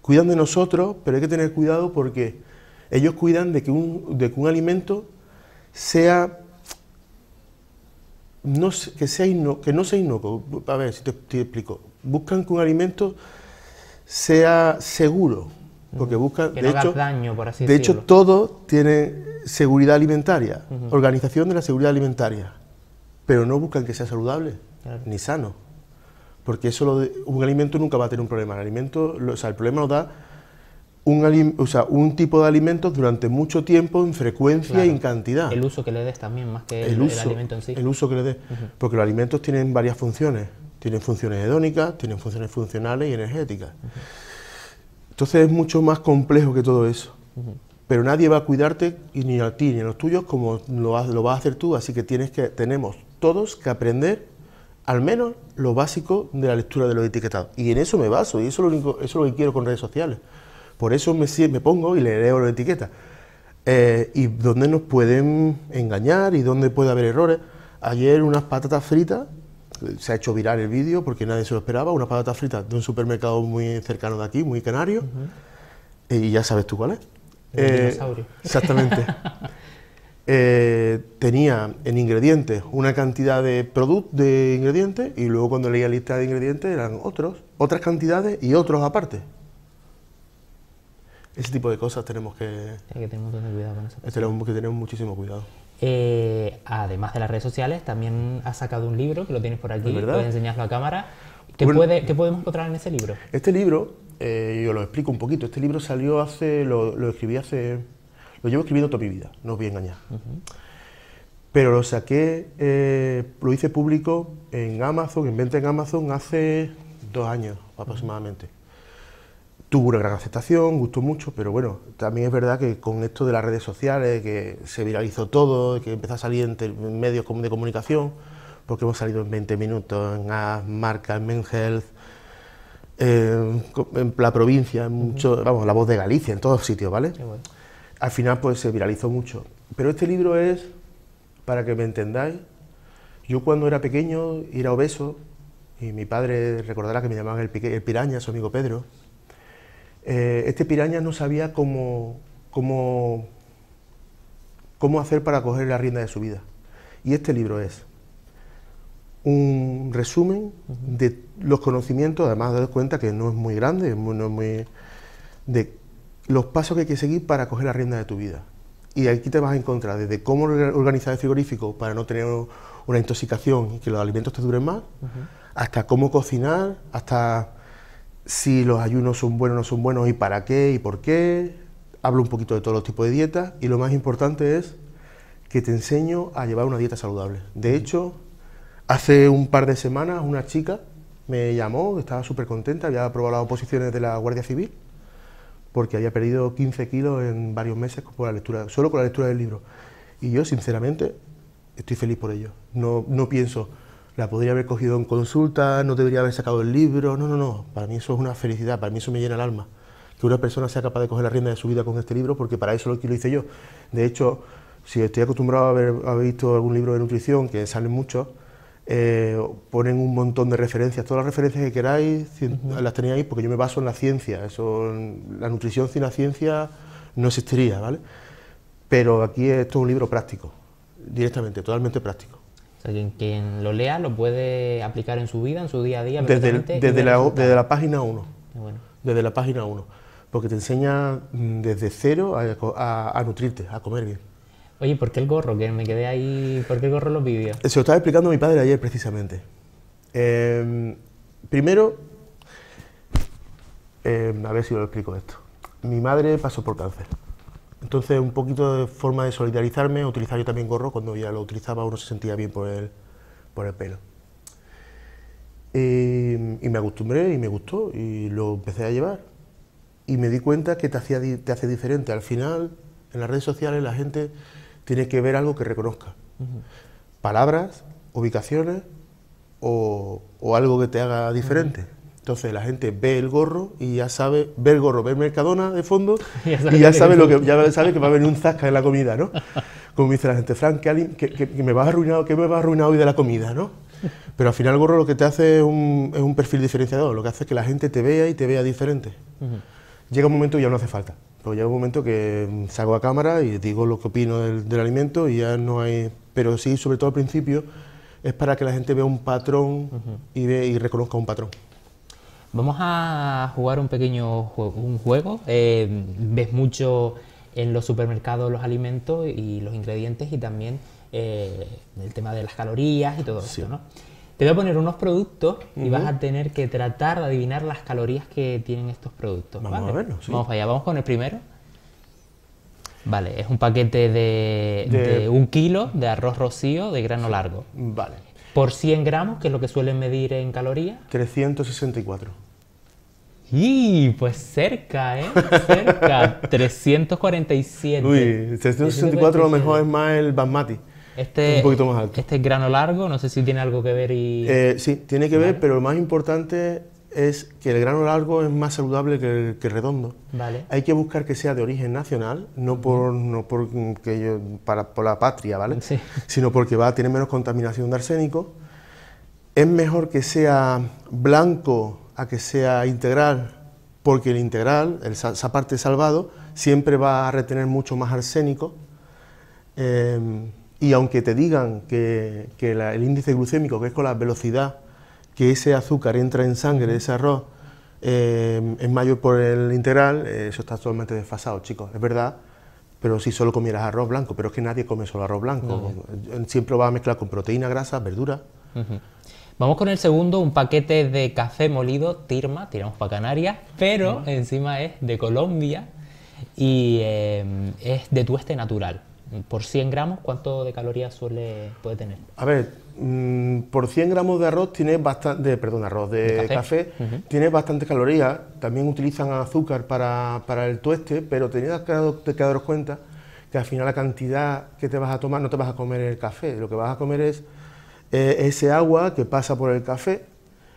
cuidan de nosotros, pero hay que tener cuidado porque ellos cuidan de que un, de que un alimento sea no, que, sea que no sea inocuo. A ver si te, explico. Buscan que un alimento sea seguro, porque buscan... de hecho, daño, por de hecho, todo tiene seguridad alimentaria, organización de la seguridad alimentaria pero no buscan que sea saludable ni sano. Porque eso un alimento nunca va a tener un problema. El, alimento, o sea, el problema lo da un, o sea, un tipo de alimentos durante mucho tiempo, en frecuencia y en cantidad. El uso que le des también, más que el, alimento en sí. El uso que le des. Porque los alimentos tienen varias funciones. Tienen funciones hedónicas, tienen funciones funcionales y energéticas. Entonces es mucho más complejo que todo eso. pero nadie va a cuidarte y ni a ti ni a los tuyos como lo, lo, vas a hacer tú, así que tienes que tenemos todos que aprender al menos lo básico de la lectura de los etiquetados. Y en eso me baso, y eso es lo, único, eso es lo que quiero con redes sociales. Por eso me, me pongo y le leo las etiquetas. Eh, y donde nos pueden engañar y dónde puede haber errores. Ayer unas patatas fritas, se ha hecho viral el vídeo porque nadie se lo esperaba, unas patatas fritas de un supermercado muy cercano de aquí, muy canario, y ya sabes tú cuál es. Eh, dinosaurio. Exactamente. eh, tenía en ingredientes una cantidad de productos de ingredientes y luego cuando leía lista de ingredientes eran otros, otras cantidades y otros aparte. Ese tipo de cosas tenemos que, tener eh, Tenemos que tener muchísimo cuidado. Eh, además de las redes sociales, también has sacado un libro que lo tienes por aquí, puedes enseñarlo a cámara. ¿Qué, podemos encontrar en ese libro? Este libro, eh, yo lo explico un poquito, este libro salió hace, lo, lo escribí hace lo llevo escribiendo toda mi vida, no os voy a engañar. Pero lo saqué, eh, lo hice público en Amazon, en venta en Amazon, hace dos años aproximadamente. Tuvo una gran aceptación, gustó mucho, pero bueno, también es verdad que con esto de las redes sociales, que se viralizó todo, que empezó a salir en medios de comunicación, porque hemos salido en 20 minutos, en As, Marca, en Men Health, en, la provincia, en mucho, vamos, la voz de Galicia, en todos sitios, ¿vale? Qué bueno al final pues se viralizó mucho. Pero este libro es, para que me entendáis, yo cuando era pequeño era obeso, y mi padre recordará que me llamaban el, el piraña, su amigo Pedro, eh, este piraña no sabía cómo, cómo, cómo hacer para coger la rienda de su vida. Y este libro es un resumen de los conocimientos, además de cuenta que no es muy grande, no es muy, de los pasos que hay que seguir para coger la rienda de tu vida. Y aquí te vas a encontrar desde cómo organizar el frigorífico para no tener una intoxicación y que los alimentos te duren más, hasta cómo cocinar, hasta si los ayunos son buenos o no son buenos y para qué y por qué. Hablo un poquito de todos los tipos de dietas y lo más importante es que te enseño a llevar una dieta saludable. De hecho, hace un par de semanas una chica me llamó, estaba súper contenta, había aprobado las oposiciones de la Guardia Civil porque había perdido 15 kilos en varios meses por la lectura, solo con la lectura del libro. Y yo, sinceramente, estoy feliz por ello. No, no pienso, la podría haber cogido en consulta, no debería haber sacado el libro, no, no, no. Para mí eso es una felicidad, para mí eso me llena el alma. Que una persona sea capaz de coger la rienda de su vida con este libro, porque para eso lo, lo hice yo. De hecho, si estoy acostumbrado a a haber visto algún libro de nutrición, que salen muchos, eh, ponen un montón de referencias, todas las referencias que queráis las tenéis ahí porque yo me baso en la ciencia, eso, la nutrición sin la ciencia no existiría, ¿vale? Pero aquí esto es un libro práctico, directamente, totalmente práctico. O sea, quien, lo lea lo puede aplicar en su vida, en su día a día. Desde, desde, la, página 1. Desde la página 1. Porque te enseña mm, desde cero a nutrirte, a comer bien. Oye, ¿por qué el gorro? Que me quedé ahí. ¿Por qué el gorro los vídeos? Se lo estaba explicando mi padre ayer precisamente. Em, primero, em, a ver si lo explico esto. Mi madre pasó por cáncer. Entonces, un poquito de forma de solidarizarme, utilizar yo también gorro. Cuando ya lo utilizaba, uno se sentía bien por el, por el pelo. Em, y me acostumbré y me gustó y lo empecé a llevar. Y me di cuenta que te, hacía, te hace diferente. Al final, en las redes sociales, la gente tiene que ver algo que reconozca. Palabras, ubicaciones o, algo que te haga diferente. Entonces la gente ve el gorro y ya sabe, ve el gorro, ve Mercadona de fondo y ya sabe, lo que, ya sabe que va a venir un zasca en la comida, ¿no? Como dice la gente, Frank, que, que, me vas arruinado, que me a arruinar hoy de la comida, ¿no? Pero al final gorro lo que te hace es un, perfil diferenciado lo que hace es que la gente te vea y te vea diferente. Llega un momento y ya no hace falta. Pero pues llega un momento que salgo a cámara y digo lo que opino del, alimento y ya no hay... Pero sí, sobre todo al principio, es para que la gente vea un patrón y, y reconozca un patrón. Vamos a jugar un pequeño juego. Un juego. Eh, ves mucho en los supermercados los alimentos y los ingredientes y también eh, el tema de las calorías y todo eso, ¿no? Te voy a poner unos productos y vas a tener que tratar de adivinar las calorías que tienen estos productos. Vamos a verlo. Vamos allá, vamos con el primero. Vale, es un paquete de, un kilo de arroz rocío de grano largo. Vale. Por 100 gramos, que es lo que suelen medir en calorías. 364. Y pues cerca, ¿eh? Cerca. 347. Uy, 364 a lo mejor es más el basmati. Este, Este es grano largo, no sé si tiene algo que ver y... Eh, sí, tiene que ver, pero lo más importante es que el grano largo es más saludable que el, redondo. Vale. Hay que buscar que sea de origen nacional, no por, no por, por la patria, ¿vale? Sino porque va a menos contaminación de arsénico. Es mejor que sea blanco a que sea integral, porque el integral, el, esa parte salvado, siempre va a retener mucho más arsénico. Em, y aunque te digan que, el índice glucémico, que es con la velocidad que ese azúcar entra en sangre, de ese arroz, eh, es mayor por el integral, eh, eso está totalmente desfasado, chicos. Es verdad, pero si solo comieras arroz blanco, pero es que nadie come solo arroz blanco. Eh, siempre va a mezclar con proteína, grasa, verdura. Vamos con el segundo, un paquete de café molido, Tirma, tiramos para Canarias, pero encima es de Colombia y es de tueste natural por 100 gramos, ¿cuánto de calorías suele, puede tener? A ver, mm, por 100 gramos de arroz tiene bastante, perdón, arroz de, café, tiene bastante calorías, también utilizan azúcar para, el tueste, pero tenías que, cuenta que al final la cantidad que te vas a tomar no te vas a comer el café, lo que vas a comer es eh, ese agua que pasa por el café,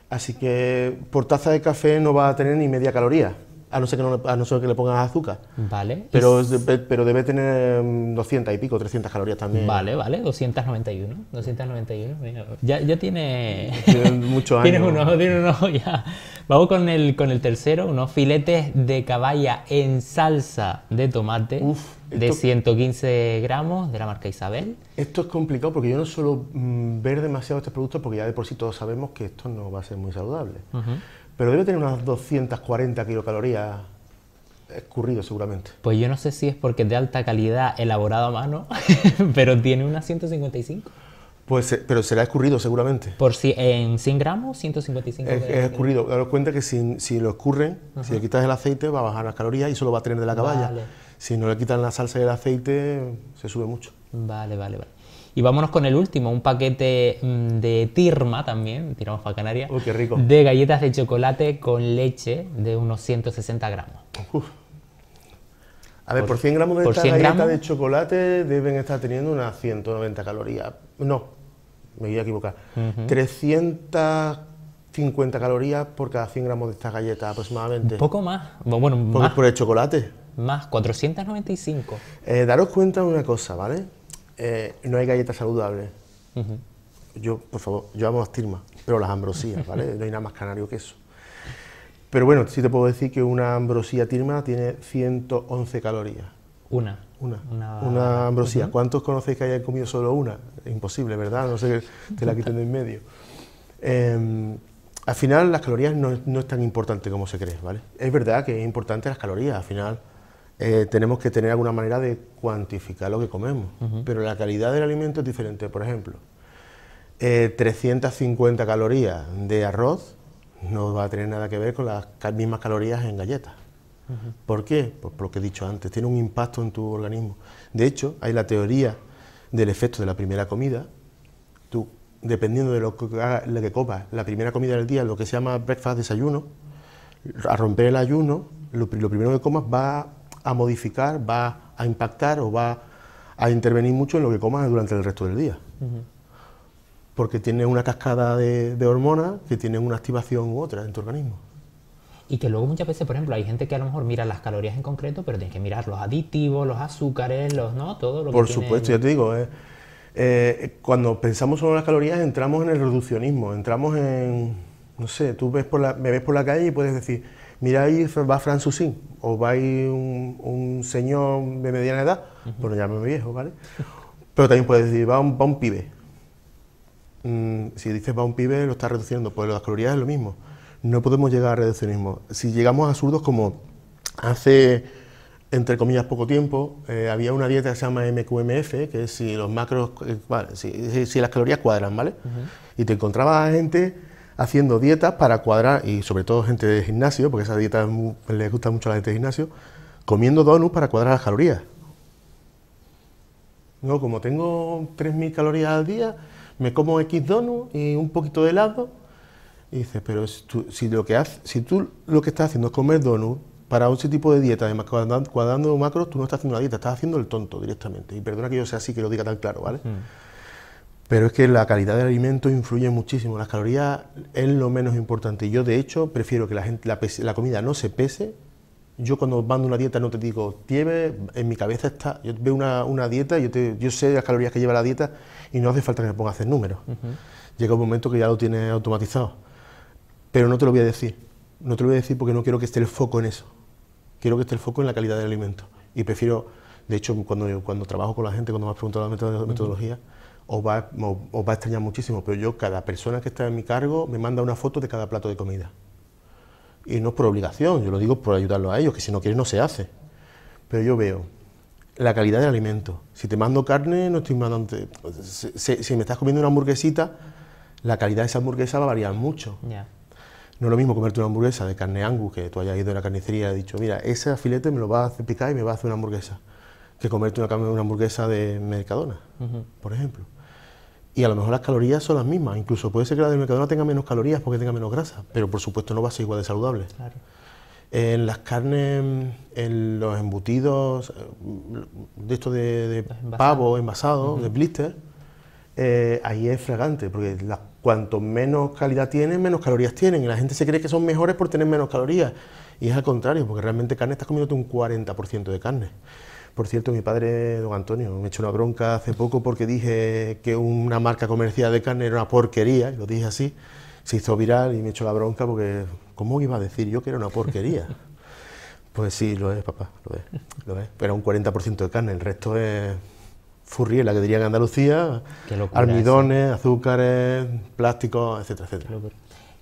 así que por taza de café no va a tener ni media caloría a no ser que, que le pongas azúcar. Vale. Pero, debe, pero debe tener 200 mm, y pico, 300 calorías también. Vale, vale, 291. 291, ya, ya tiene... Tiene muchos años. tiene un tiene un ya. Vamos con el, con el tercero, unos filetes de caballa en salsa de tomate de 115 gramos de la marca Isabel. Esto es complicado porque yo no suelo mm, ver demasiado estos productos porque ya de por sí todos sabemos que esto no va a ser muy saludable pero debe tener unas 240 kilocalorías escurrido seguramente. Pues yo no sé si es porque es de alta calidad, elaborado a mano, pero tiene unas 155. Pues, eh, pero será escurrido seguramente. Por si en 100 gramos, 155 Es, es escurrido. Daros cuenta que si, lo escurren, si le quitas el aceite, va a bajar las calorías y solo va a tener de la caballa. Si no le quitan la salsa y el aceite, se sube mucho. Vale, vale, vale. Y vámonos con el último, un paquete mm, de Tirma también, tiramos para Canarias. De galletas de chocolate con leche de unos 160 gramos. A ver, por, 100 gramos de esta galleta de chocolate deben estar teniendo unas 190 calorías. No, me voy a equivocar. 350 calorías por cada 100 gramos de estas galleta aproximadamente. Un poco más. Bueno, más. Por el chocolate. Más, 495. Eh, daros cuenta de una cosa, ¿vale? Eh, no hay galletas saludables. Yo, por favor, yo amo las tirmas, pero las ambrosías, ¿vale? No hay nada más canario que eso. Pero bueno, sí te puedo decir que una ambrosía tirma tiene 111 calorías. Una. Una. Una, ambrosía. ¿Cuántos conocéis que hayan comido solo una? Imposible, ¿verdad? No sé que te la quiten de en medio. Em, al final, las calorías no, no es tan importante como se cree, ¿vale? Es verdad que es importante las calorías, al final eh, tenemos que tener alguna manera de cuantificar lo que comemos. Pero la calidad del alimento es diferente. Por ejemplo, 350 eh, calorías de arroz no va a tener nada que ver con las mismas calorías en galletas. ¿Por qué? Pues por lo que he dicho antes, tiene un impacto en tu organismo. De hecho, hay la teoría del efecto de la primera comida. Tú, dependiendo de lo que, lo que copas, la primera comida del día, lo que se llama breakfast, desayuno, a romper el ayuno, lo, lo primero que comas va a modificar, va a impactar o va a intervenir mucho en lo que comas durante el resto del día. Porque tiene una cascada de, hormonas que tienen una activación u otra en tu organismo. Y que luego muchas veces, por ejemplo, hay gente que a lo mejor mira las calorías en concreto, pero tienes que mirar los aditivos, los azúcares, los no, todo lo por Por supuesto, ya te digo, eh, eh, cuando pensamos solo en las calorías entramos en el reduccionismo, entramos en, no sé, tú ves por la, me ves por la calle y puedes decir, mira ahí va Fran Susín, o va ahí un, un señor de mediana edad, bueno ya bueno, llámame viejo, ¿vale? Pero también puedes decir, va un, va un pibe. Mm, si dices va un pibe, lo estás reduciendo, pues las calorías es lo mismo. No podemos llegar a reduccionismo. Si llegamos a absurdos como hace, entre comillas, poco tiempo, eh, había una dieta que se llama MQMF, que es si los macros, eh, vale, si, las calorías cuadran, ¿vale? Y te encontrabas a gente haciendo dietas para cuadrar, y sobre todo gente de gimnasio, porque esa dieta le gusta mucho a la gente de gimnasio, comiendo donuts para cuadrar las calorías. No, como tengo 3.000 calorías al día, me como X donuts y un poquito de helado. Y dices, pero si tú, lo que si tú lo que estás haciendo es comer donuts para ese tipo de dieta, además cuadrando macros, tú no estás haciendo una dieta, estás haciendo el tonto directamente. Y perdona que yo sea así, que lo diga tan claro, ¿vale? Mm. Pero es que la calidad del alimento influye muchísimo. Las calorías es lo menos importante. Yo, de hecho, prefiero que la, gente, la, comida no se pese. Yo cuando mando una dieta no te digo, lleve, en mi cabeza está, yo veo una, una dieta, yo, yo sé las calorías que lleva la dieta y no hace falta que me ponga a hacer números. Llega un momento que ya lo tiene automatizado. Pero no te lo voy a decir. No te lo voy a decir porque no quiero que esté el foco en eso. Quiero que esté el foco en la calidad del alimento. Y prefiero, de hecho, cuando, cuando trabajo con la gente, cuando me has preguntado la metodología, os va, a extrañar muchísimo, pero yo, cada persona que está en mi cargo, me manda una foto de cada plato de comida. Y no es por obligación, yo lo digo por ayudarlo a ellos, que si no quieren no se hace. Pero yo veo la calidad del alimento. Si te mando carne, no estoy mandando... Si, me estás comiendo una hamburguesita, la calidad de esa hamburguesa va a variar mucho. No es lo mismo comerte una hamburguesa de carne angus que tú hayas ido a la carnicería y has dicho, mira, ese filete me lo va a hacer picar y me va a hacer una hamburguesa, que comerte una, una hamburguesa de Mercadona, por ejemplo y a lo mejor las calorías son las mismas. Incluso puede ser que la del mercadona tenga menos calorías porque tenga menos grasa, pero por supuesto no va a ser igual de saludable. En las carnes, en los embutidos, de esto de, pavo envasado, de blister, eh, ahí es fragante, porque cuanto menos calidad tienen, menos calorías tienen. Y la gente se cree que son mejores por tener menos calorías. Y es al contrario, porque realmente carne estás comiéndote un 40% de carne. Por cierto, mi padre, don Antonio, me echó una bronca hace poco porque dije que una marca comercial de carne era una porquería, lo dije así, se hizo viral y me echó la bronca porque, ¿cómo iba a decir yo que era una porquería? Pues sí, lo es, papá, lo es, lo es. Pero un 40% de carne, el resto es la que diría en Andalucía, almidones, azúcares, plásticos, etcétera, etcétera.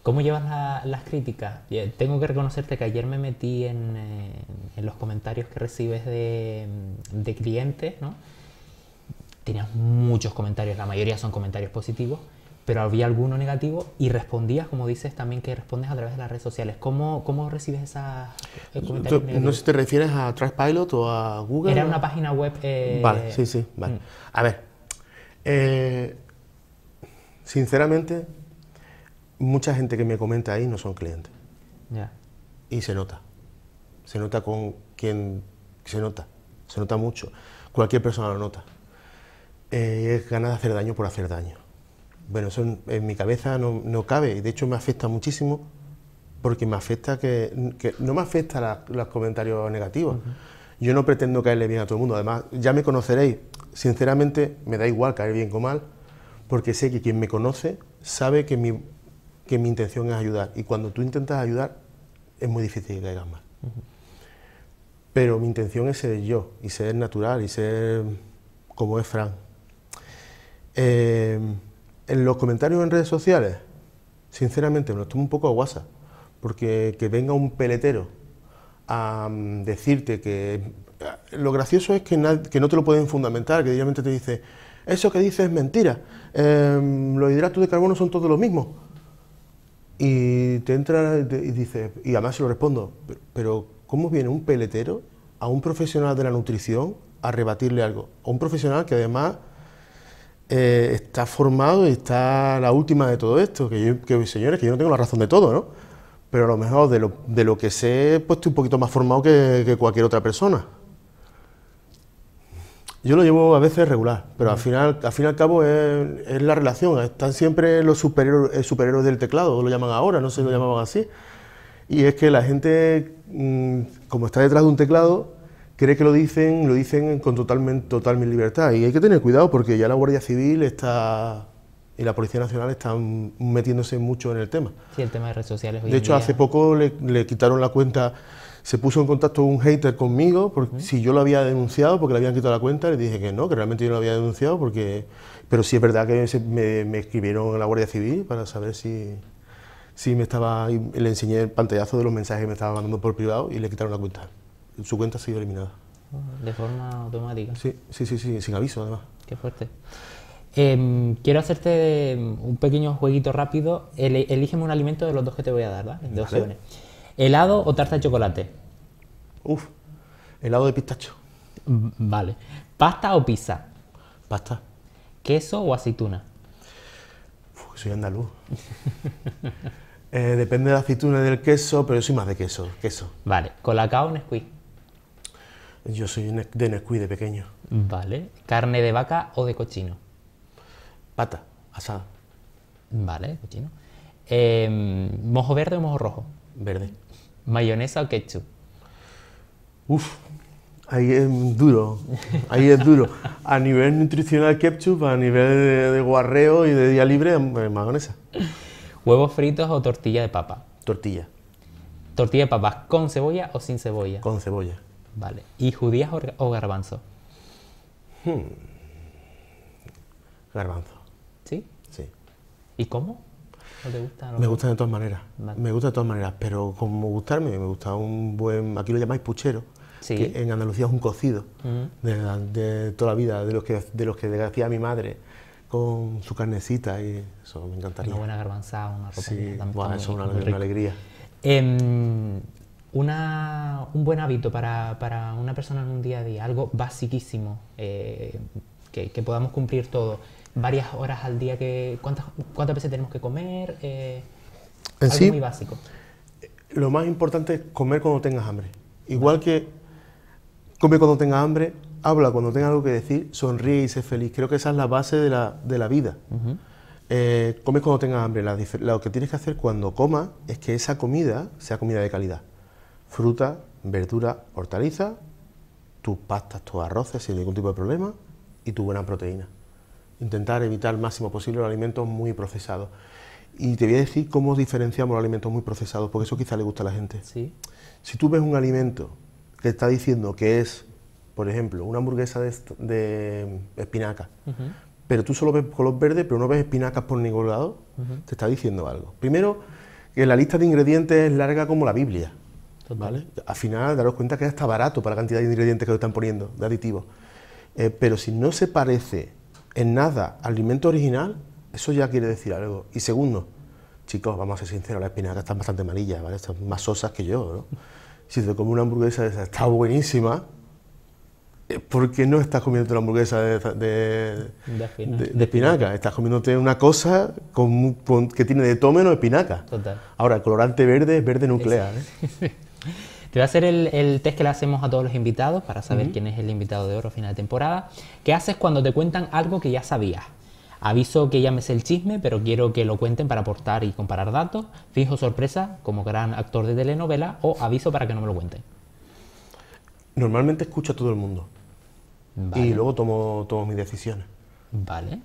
¿Cómo llevas las críticas? Tengo que reconocerte que ayer me metí en, eh, los comentarios que recibes de, clientes, ¿no? Tenías muchos comentarios, la mayoría son comentarios positivos, pero había alguno negativo y respondías, como dices también que respondes a través de las redes sociales. ¿Cómo, recibes esas comentarios No sé si te refieres a Trustpilot o a Google. Era una página web... Eh, vale, sí, sí, vale. Mm. A ver, eh, sinceramente mucha gente que me comenta ahí no son clientes. Y se nota. Se nota con quien se nota. Se nota mucho. Cualquier persona lo nota. Eh, es ganas de hacer daño por hacer daño. Bueno, eso en, mi cabeza no, no, cabe. De hecho, me afecta muchísimo porque me afecta que, no me afecta los comentarios negativos. Yo no pretendo caerle bien a todo el mundo. Además, ya me conoceréis. Sinceramente, me da igual caer bien o mal porque sé que quien me conoce sabe que mi que mi intención es ayudar. Y cuando tú intentas ayudar, es muy difícil que caigas mal. Pero mi intención es ser yo, y ser natural, y ser como es Fran. Eh, en los comentarios en redes sociales, sinceramente, me lo tomo un poco a WhatsApp. porque que venga un peletero a mm, decirte que... Lo gracioso es que, no te lo pueden fundamentar, que directamente te dice, eso que dices es mentira, em, los hidratos de carbono son todos los mismos y te entra y, y dices, y además se lo respondo, pero, ¿cómo viene un peletero a un profesional de la nutrición a rebatirle algo? A un profesional que además eh, está formado y está la última de todo esto, que, yo, señores, que yo no tengo la razón de todo, ¿no? Pero a lo mejor de lo, de lo que sé, pues estoy un poquito más formado que cualquier otra persona. Yo lo llevo a veces regular, pero al mm. final, al fin y al cabo es, la relación. Están siempre los superhéroes, eh, superhéroes del teclado, lo llaman ahora, no se lo mm. llamaban así. Y es que la gente, mm, como está detrás de un teclado, cree que lo dicen, lo dicen con totalmente, total libertad. Y hay que tener cuidado porque ya la Guardia Civil está y la Policía Nacional están metiéndose mucho en el tema. Sí, el tema de redes sociales. de hecho, hace poco le quitaron la cuenta se puso en contacto un hater conmigo, porque, si yo lo había denunciado, porque le habían quitado la cuenta, le dije que no, que realmente yo no lo había denunciado, porque, pero sí es verdad que me, escribieron en la Guardia Civil para saber si, si me estaba, le enseñé el pantallazo de los mensajes que me estaba mandando por privado y le quitaron la cuenta. Su cuenta ha sido eliminada. De forma automática. Sí, sí, sí, sí sin aviso además. Qué fuerte. Em, quiero hacerte un pequeño jueguito rápido. elígeme un alimento de los dos que te voy a dar, vale. ¿Helado o tarta de chocolate? Uf, helado de pistacho. Mm, vale. ¿Pasta o pizza? Pasta. ¿Queso o aceituna? Uf, soy andaluz. Eh, depende de la aceituna y del queso, pero yo soy más de queso. queso. Vale. ¿Colacao o Nesquik? Yo soy de Nesquik de pequeño. Vale. ¿Carne de vaca o de cochino? Pata, asada. Vale, cochino. Em, ¿Mojo verde o mojo rojo? Verde. ¿Mayonesa o ketchup? Uf, ahí es duro, ahí es duro. A nivel nutricional ketchup, a nivel de, guarreo y de día libre, eh, mayonesa. ¿Huevos fritos o tortilla de papa? Tortilla. ¿Tortilla de papas con cebolla o sin cebolla? Con cebolla. Vale. ¿Y judías o garbanzo? Hmm. Garbanzo. ¿Sí? Sí. ¿Y cómo? gusta? Me gustan de todas maneras. Me gusta de todas maneras, pero como gustarme, me gusta un buen. Aquí lo llamáis puchero. Que en Andalucía es un cocido mm. de, toda la vida, de los que de los que hacía mi madre con su carnecita y eso me encantaría. Una buena garbanzada, una ropa. bueno, eso es una, alegría. Em, un buen hábito para, una persona en un día a día, algo basiquísimo eh, que, que podamos cumplir todos varias horas al día que cuántas, cuántas veces tenemos que comer, eh, muy básico. Lo más importante es comer cuando tengas hambre. Igual que come cuando tengas hambre, habla cuando tengas algo que decir, sonríe y sé feliz. Creo que esa es la base de la, de la vida. Come eh, comes cuando tengas hambre. lo que tienes que hacer cuando comas es que esa comida sea comida de calidad. Fruta, verdura, hortaliza, tus pastas, tus arroces sin ningún tipo de problema y tu buena proteína intentar evitar el máximo posible los alimentos muy procesados. Y te voy a decir cómo diferenciamos los alimentos muy procesados, porque eso quizá le gusta a la gente. Si tú ves un alimento que está diciendo que es, por ejemplo, una hamburguesa de, espinacas... espinaca, pero tú solo ves color verde, pero no ves espinacas por ningún lado, te está diciendo algo. Primero, que la lista de ingredientes es larga como la Biblia. ¿vale? Al final, daros cuenta que está barato para la cantidad de ingredientes que están poniendo, de aditivos. Eh, pero si no se parece en nada alimento original, eso ya quiere decir algo. Y segundo, chicos, vamos a ser sinceros, las espinacas están bastante amarillas, ¿vale? Están más sosas que yo, Si te comes una hamburguesa de esa, está buenísima, eh, ¿por qué no estás comiendo una hamburguesa de, espinaca? Estás comiéndote una cosa con, que tiene de tómeno espinaca. Ahora, el colorante verde es verde nuclear. Te voy a hacer el, test que le hacemos a todos los invitados para saber quién es el invitado de oro final de temporada. ¿Qué haces cuando te cuentan algo que ya sabías? Aviso que llames el chisme, pero quiero que lo cuenten para aportar y comparar datos. Fijo sorpresa como gran actor de telenovela o aviso para que no me lo cuenten. Normalmente escucho a todo el mundo. Y luego tomo, tomo mis decisiones. Vale.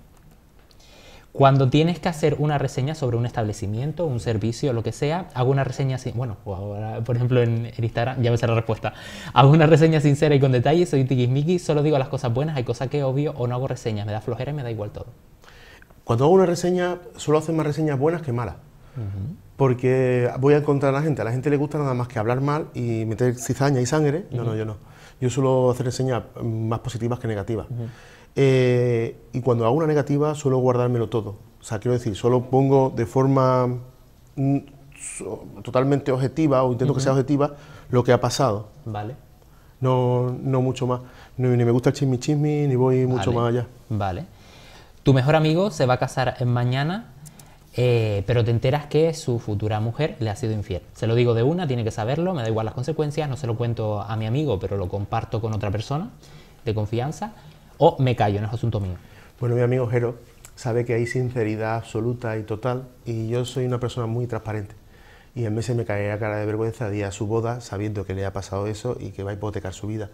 Cuando tienes que hacer una reseña sobre un establecimiento, un servicio, lo que sea, hago una reseña sin... Bueno, ahora, por ejemplo, en, Instagram ya ves la respuesta. Hago una reseña sincera y con detalle, soy tiquismiqui, solo digo las cosas buenas, hay cosas que obvio o no hago reseñas, me da flojera y me da igual todo. Cuando hago una reseña, suelo hacer más reseñas buenas que malas. Porque voy a encontrar a la gente. A la gente le gusta nada más que hablar mal y meter cizaña y sangre. No, no, yo no. Yo suelo hacer reseñas mm, más positivas que negativas. Eh, y cuando hago una negativa suelo guardármelo todo. O sea, quiero decir, solo pongo de forma mm, totalmente objetiva o intento que sea objetiva lo que ha pasado. Vale. No, no mucho más. Ni, me gusta el chismi chismi, ni voy mucho más allá. Vale. Tu mejor amigo se va a casar mañana, eh, pero te enteras que su futura mujer le ha sido infiel. Se lo digo de una, tiene que saberlo, me da igual las consecuencias, no se lo cuento a mi amigo, pero lo comparto con otra persona de confianza o me callo, no es asunto mío. Bueno, mi amigo Jero sabe que hay sinceridad absoluta y total y yo soy una persona muy transparente. Y en vez me caería cara de vergüenza día a su boda sabiendo que le ha pasado eso y que va a hipotecar su vida.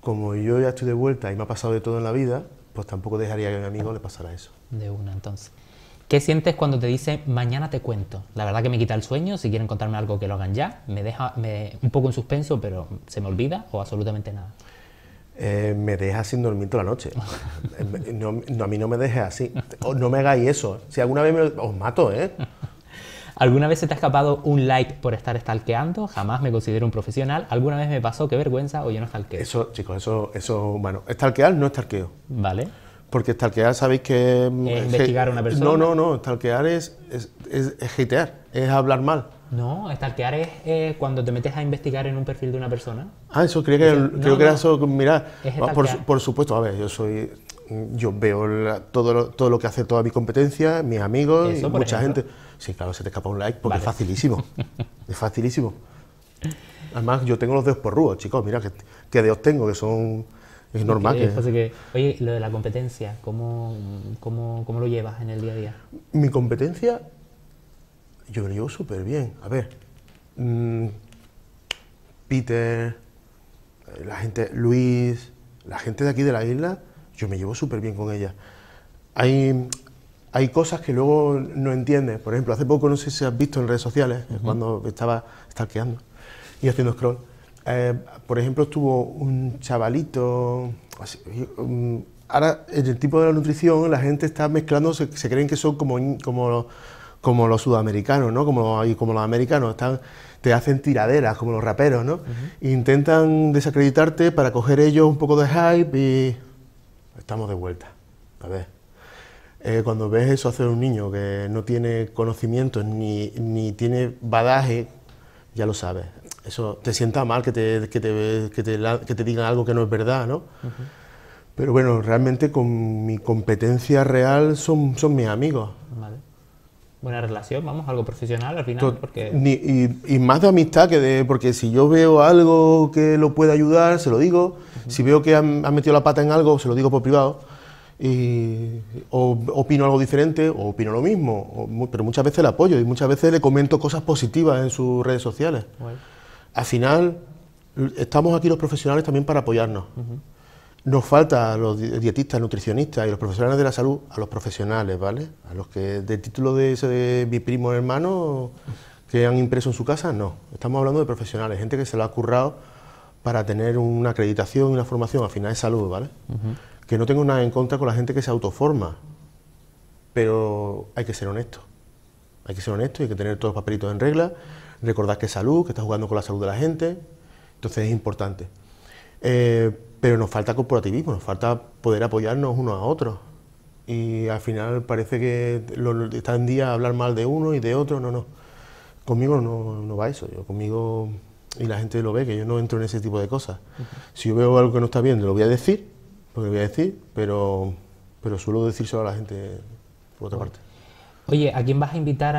Como yo ya estoy de vuelta y me ha pasado de todo en la vida, pues tampoco dejaría que a mi amigo le pasara eso. De una, entonces. ¿Qué sientes cuando te dice mañana te cuento? La verdad que me quita el sueño, si quieren contarme algo que lo hagan ya, me deja un poco en suspenso, pero se me olvida o absolutamente nada. Eh, me deja sin dormir toda la noche. Eh, no, a mí no me deje así. No me hagáis eso. Si alguna vez me, os mato, ¿eh? ¿Alguna vez se te ha escapado un like por estar stalkeando? Jamás me considero un profesional. ¿Alguna vez me pasó? Qué vergüenza o yo no stalkeo. Eso, chicos, eso, eso, bueno, stalkear no es stalkeo. Vale. Porque stalkear sabéis que... Es mm, investigar a una persona. No, no, no. Stalkear es, es, es, es hablar mal. No, stalkear es eh, cuando te metes a investigar en un perfil de una persona. Ah, eso creo que, era eso. Mira, por, supuesto, a ver, yo soy. Yo veo todo, lo, todo lo que hace toda mi competencia, mis amigos y mucha gente. Sí, claro, se te escapa un like porque es facilísimo. es facilísimo. Además, yo tengo los dedos por rúos, chicos. Mira, que, que dedos tengo, que son. Es normal. Que, pues, que, oye, lo de la competencia, ¿cómo, cómo, ¿cómo lo llevas en el día a día? Mi competencia yo me llevo súper bien. A ver, mm, Peter, eh, la gente, Luis, la gente de aquí de la isla, yo me llevo súper bien con ella. Hay, hay cosas que luego no entiende Por ejemplo, hace poco, no sé si has visto en redes sociales, cuando estaba stalkeando y haciendo scroll. Eh, por ejemplo, estuvo un chavalito. ahora, en el tipo de la nutrición, la gente está mezclando, se, creen que son como, como como los sudamericanos, ¿no? Como, como los americanos, están, te hacen tiraderas, como los raperos, ¿no? Intentan desacreditarte para coger ellos un poco de hype y estamos de vuelta. A ver. Eh, cuando ves eso hacer un niño que no tiene conocimientos ni, ni tiene badaje, ya lo sabes. Eso te sienta mal que te, que te, que te, que te digan algo que no es verdad, ¿no? Pero bueno, realmente con mi competencia real son, son mis amigos buena relación, vamos, algo profesional al final. Porque... y, más de amistad que de. Porque si yo veo algo que lo puede ayudar, se lo digo. Si veo que ha metido la pata en algo, se lo digo por privado. Y, o opino algo diferente, o opino lo mismo. pero muchas veces le apoyo y muchas veces le comento cosas positivas en sus redes sociales. Al final, estamos aquí los profesionales también para apoyarnos. Nos falta a los dietistas, nutricionistas y los profesionales de la salud, a los profesionales, ¿vale? A los que de título de, ese mi primo hermano que han impreso en su casa, no. Estamos hablando de profesionales, gente que se lo ha currado para tener una acreditación y una formación al final de salud, ¿vale? Que no tengo nada en contra con la gente que se autoforma, pero hay que ser honesto. Hay que ser honesto, hay que tener todos los papelitos en regla, recordar que es salud, que está jugando con la salud de la gente, entonces es importante. Eh, pero nos falta corporativismo, nos falta poder apoyarnos unos a otros. Y al final parece que lo, está en día hablar mal de uno y de otro, no, no. Conmigo no, va eso, yo conmigo, y la gente lo ve, que yo no entro en ese tipo de cosas. Si yo veo algo que no está bien, lo voy a decir, lo voy a decir, pero, pero suelo decirlo a la gente por otra parte. Oye, ¿a quién vas a invitar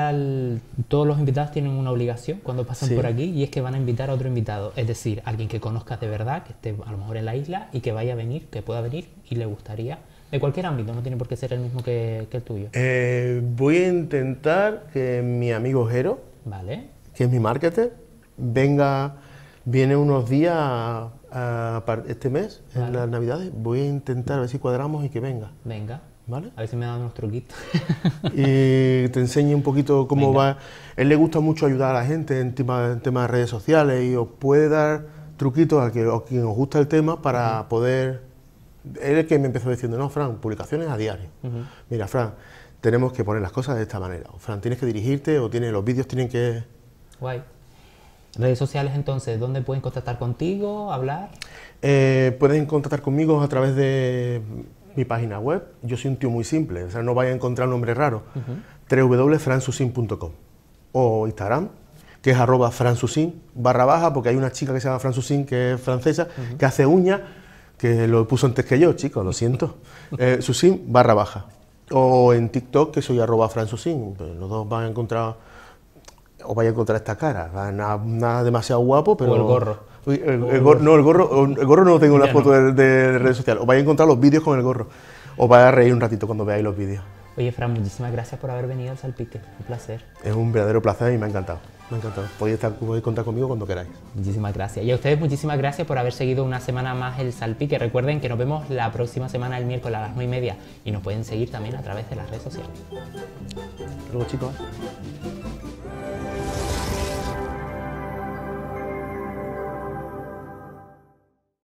Todos los invitados tienen una obligación cuando pasan por aquí y es que van a invitar a otro invitado. Es decir, alguien que conozcas de verdad, que esté a lo mejor en la isla y que vaya a venir, que pueda venir y le gustaría. De cualquier ámbito, no tiene por qué ser el mismo que, el tuyo. Eh, voy a intentar que mi amigo Jero, que es mi marketer, venga, viene unos días este mes, en las navidades. Voy a intentar a ver si cuadramos y que venga. Venga. ¿Vale? A si me da unos truquitos. y te enseñe un poquito cómo va. Él le gusta mucho ayudar a la gente en temas tema de redes sociales y os puede dar truquitos a, que, quien os gusta el tema para poder... Él es el que me empezó diciendo, no, Fran, publicaciones a diario. Mira, Fran, tenemos que poner las cosas de esta manera. O, Fran, tienes que dirigirte o los vídeos tienen que... Guay. Redes sociales entonces, ¿dónde pueden contactar contigo, hablar? Eh, pueden contactar conmigo a través de mi página web. Yo soy un tío muy simple, o sea, no vaya a encontrar nombres nombre raro. www.fransusin.com o Instagram, que es arroba fransusin barra baja, porque hay una chica que se llama Fransusin, que es francesa, que hace uña, que lo puso antes que yo, chicos, lo siento. eh, susin barra baja. O en TikTok, que soy arroba fransusin. Pues los dos van a encontrar, o vais a encontrar esta cara. Nada, demasiado guapo, pero el, oh. gorro, no, el gorro, el gorro no tengo en foto de, redes sociales. Os vais a encontrar los vídeos con el gorro. Os vais a reír un ratito cuando veáis los vídeos. Oye, Fran, muchísimas gracias por haber venido al Salpique. Un placer. Es un verdadero placer y me ha encantado. Me ha encantado. Podéis, estar, podéis contar conmigo cuando queráis. Muchísimas gracias. Y a ustedes muchísimas gracias por haber seguido una semana más el Salpique. Recuerden que nos vemos la próxima semana el miércoles a las 9 y media. Y nos pueden seguir también a través de las redes sociales. Hasta luego, chicos.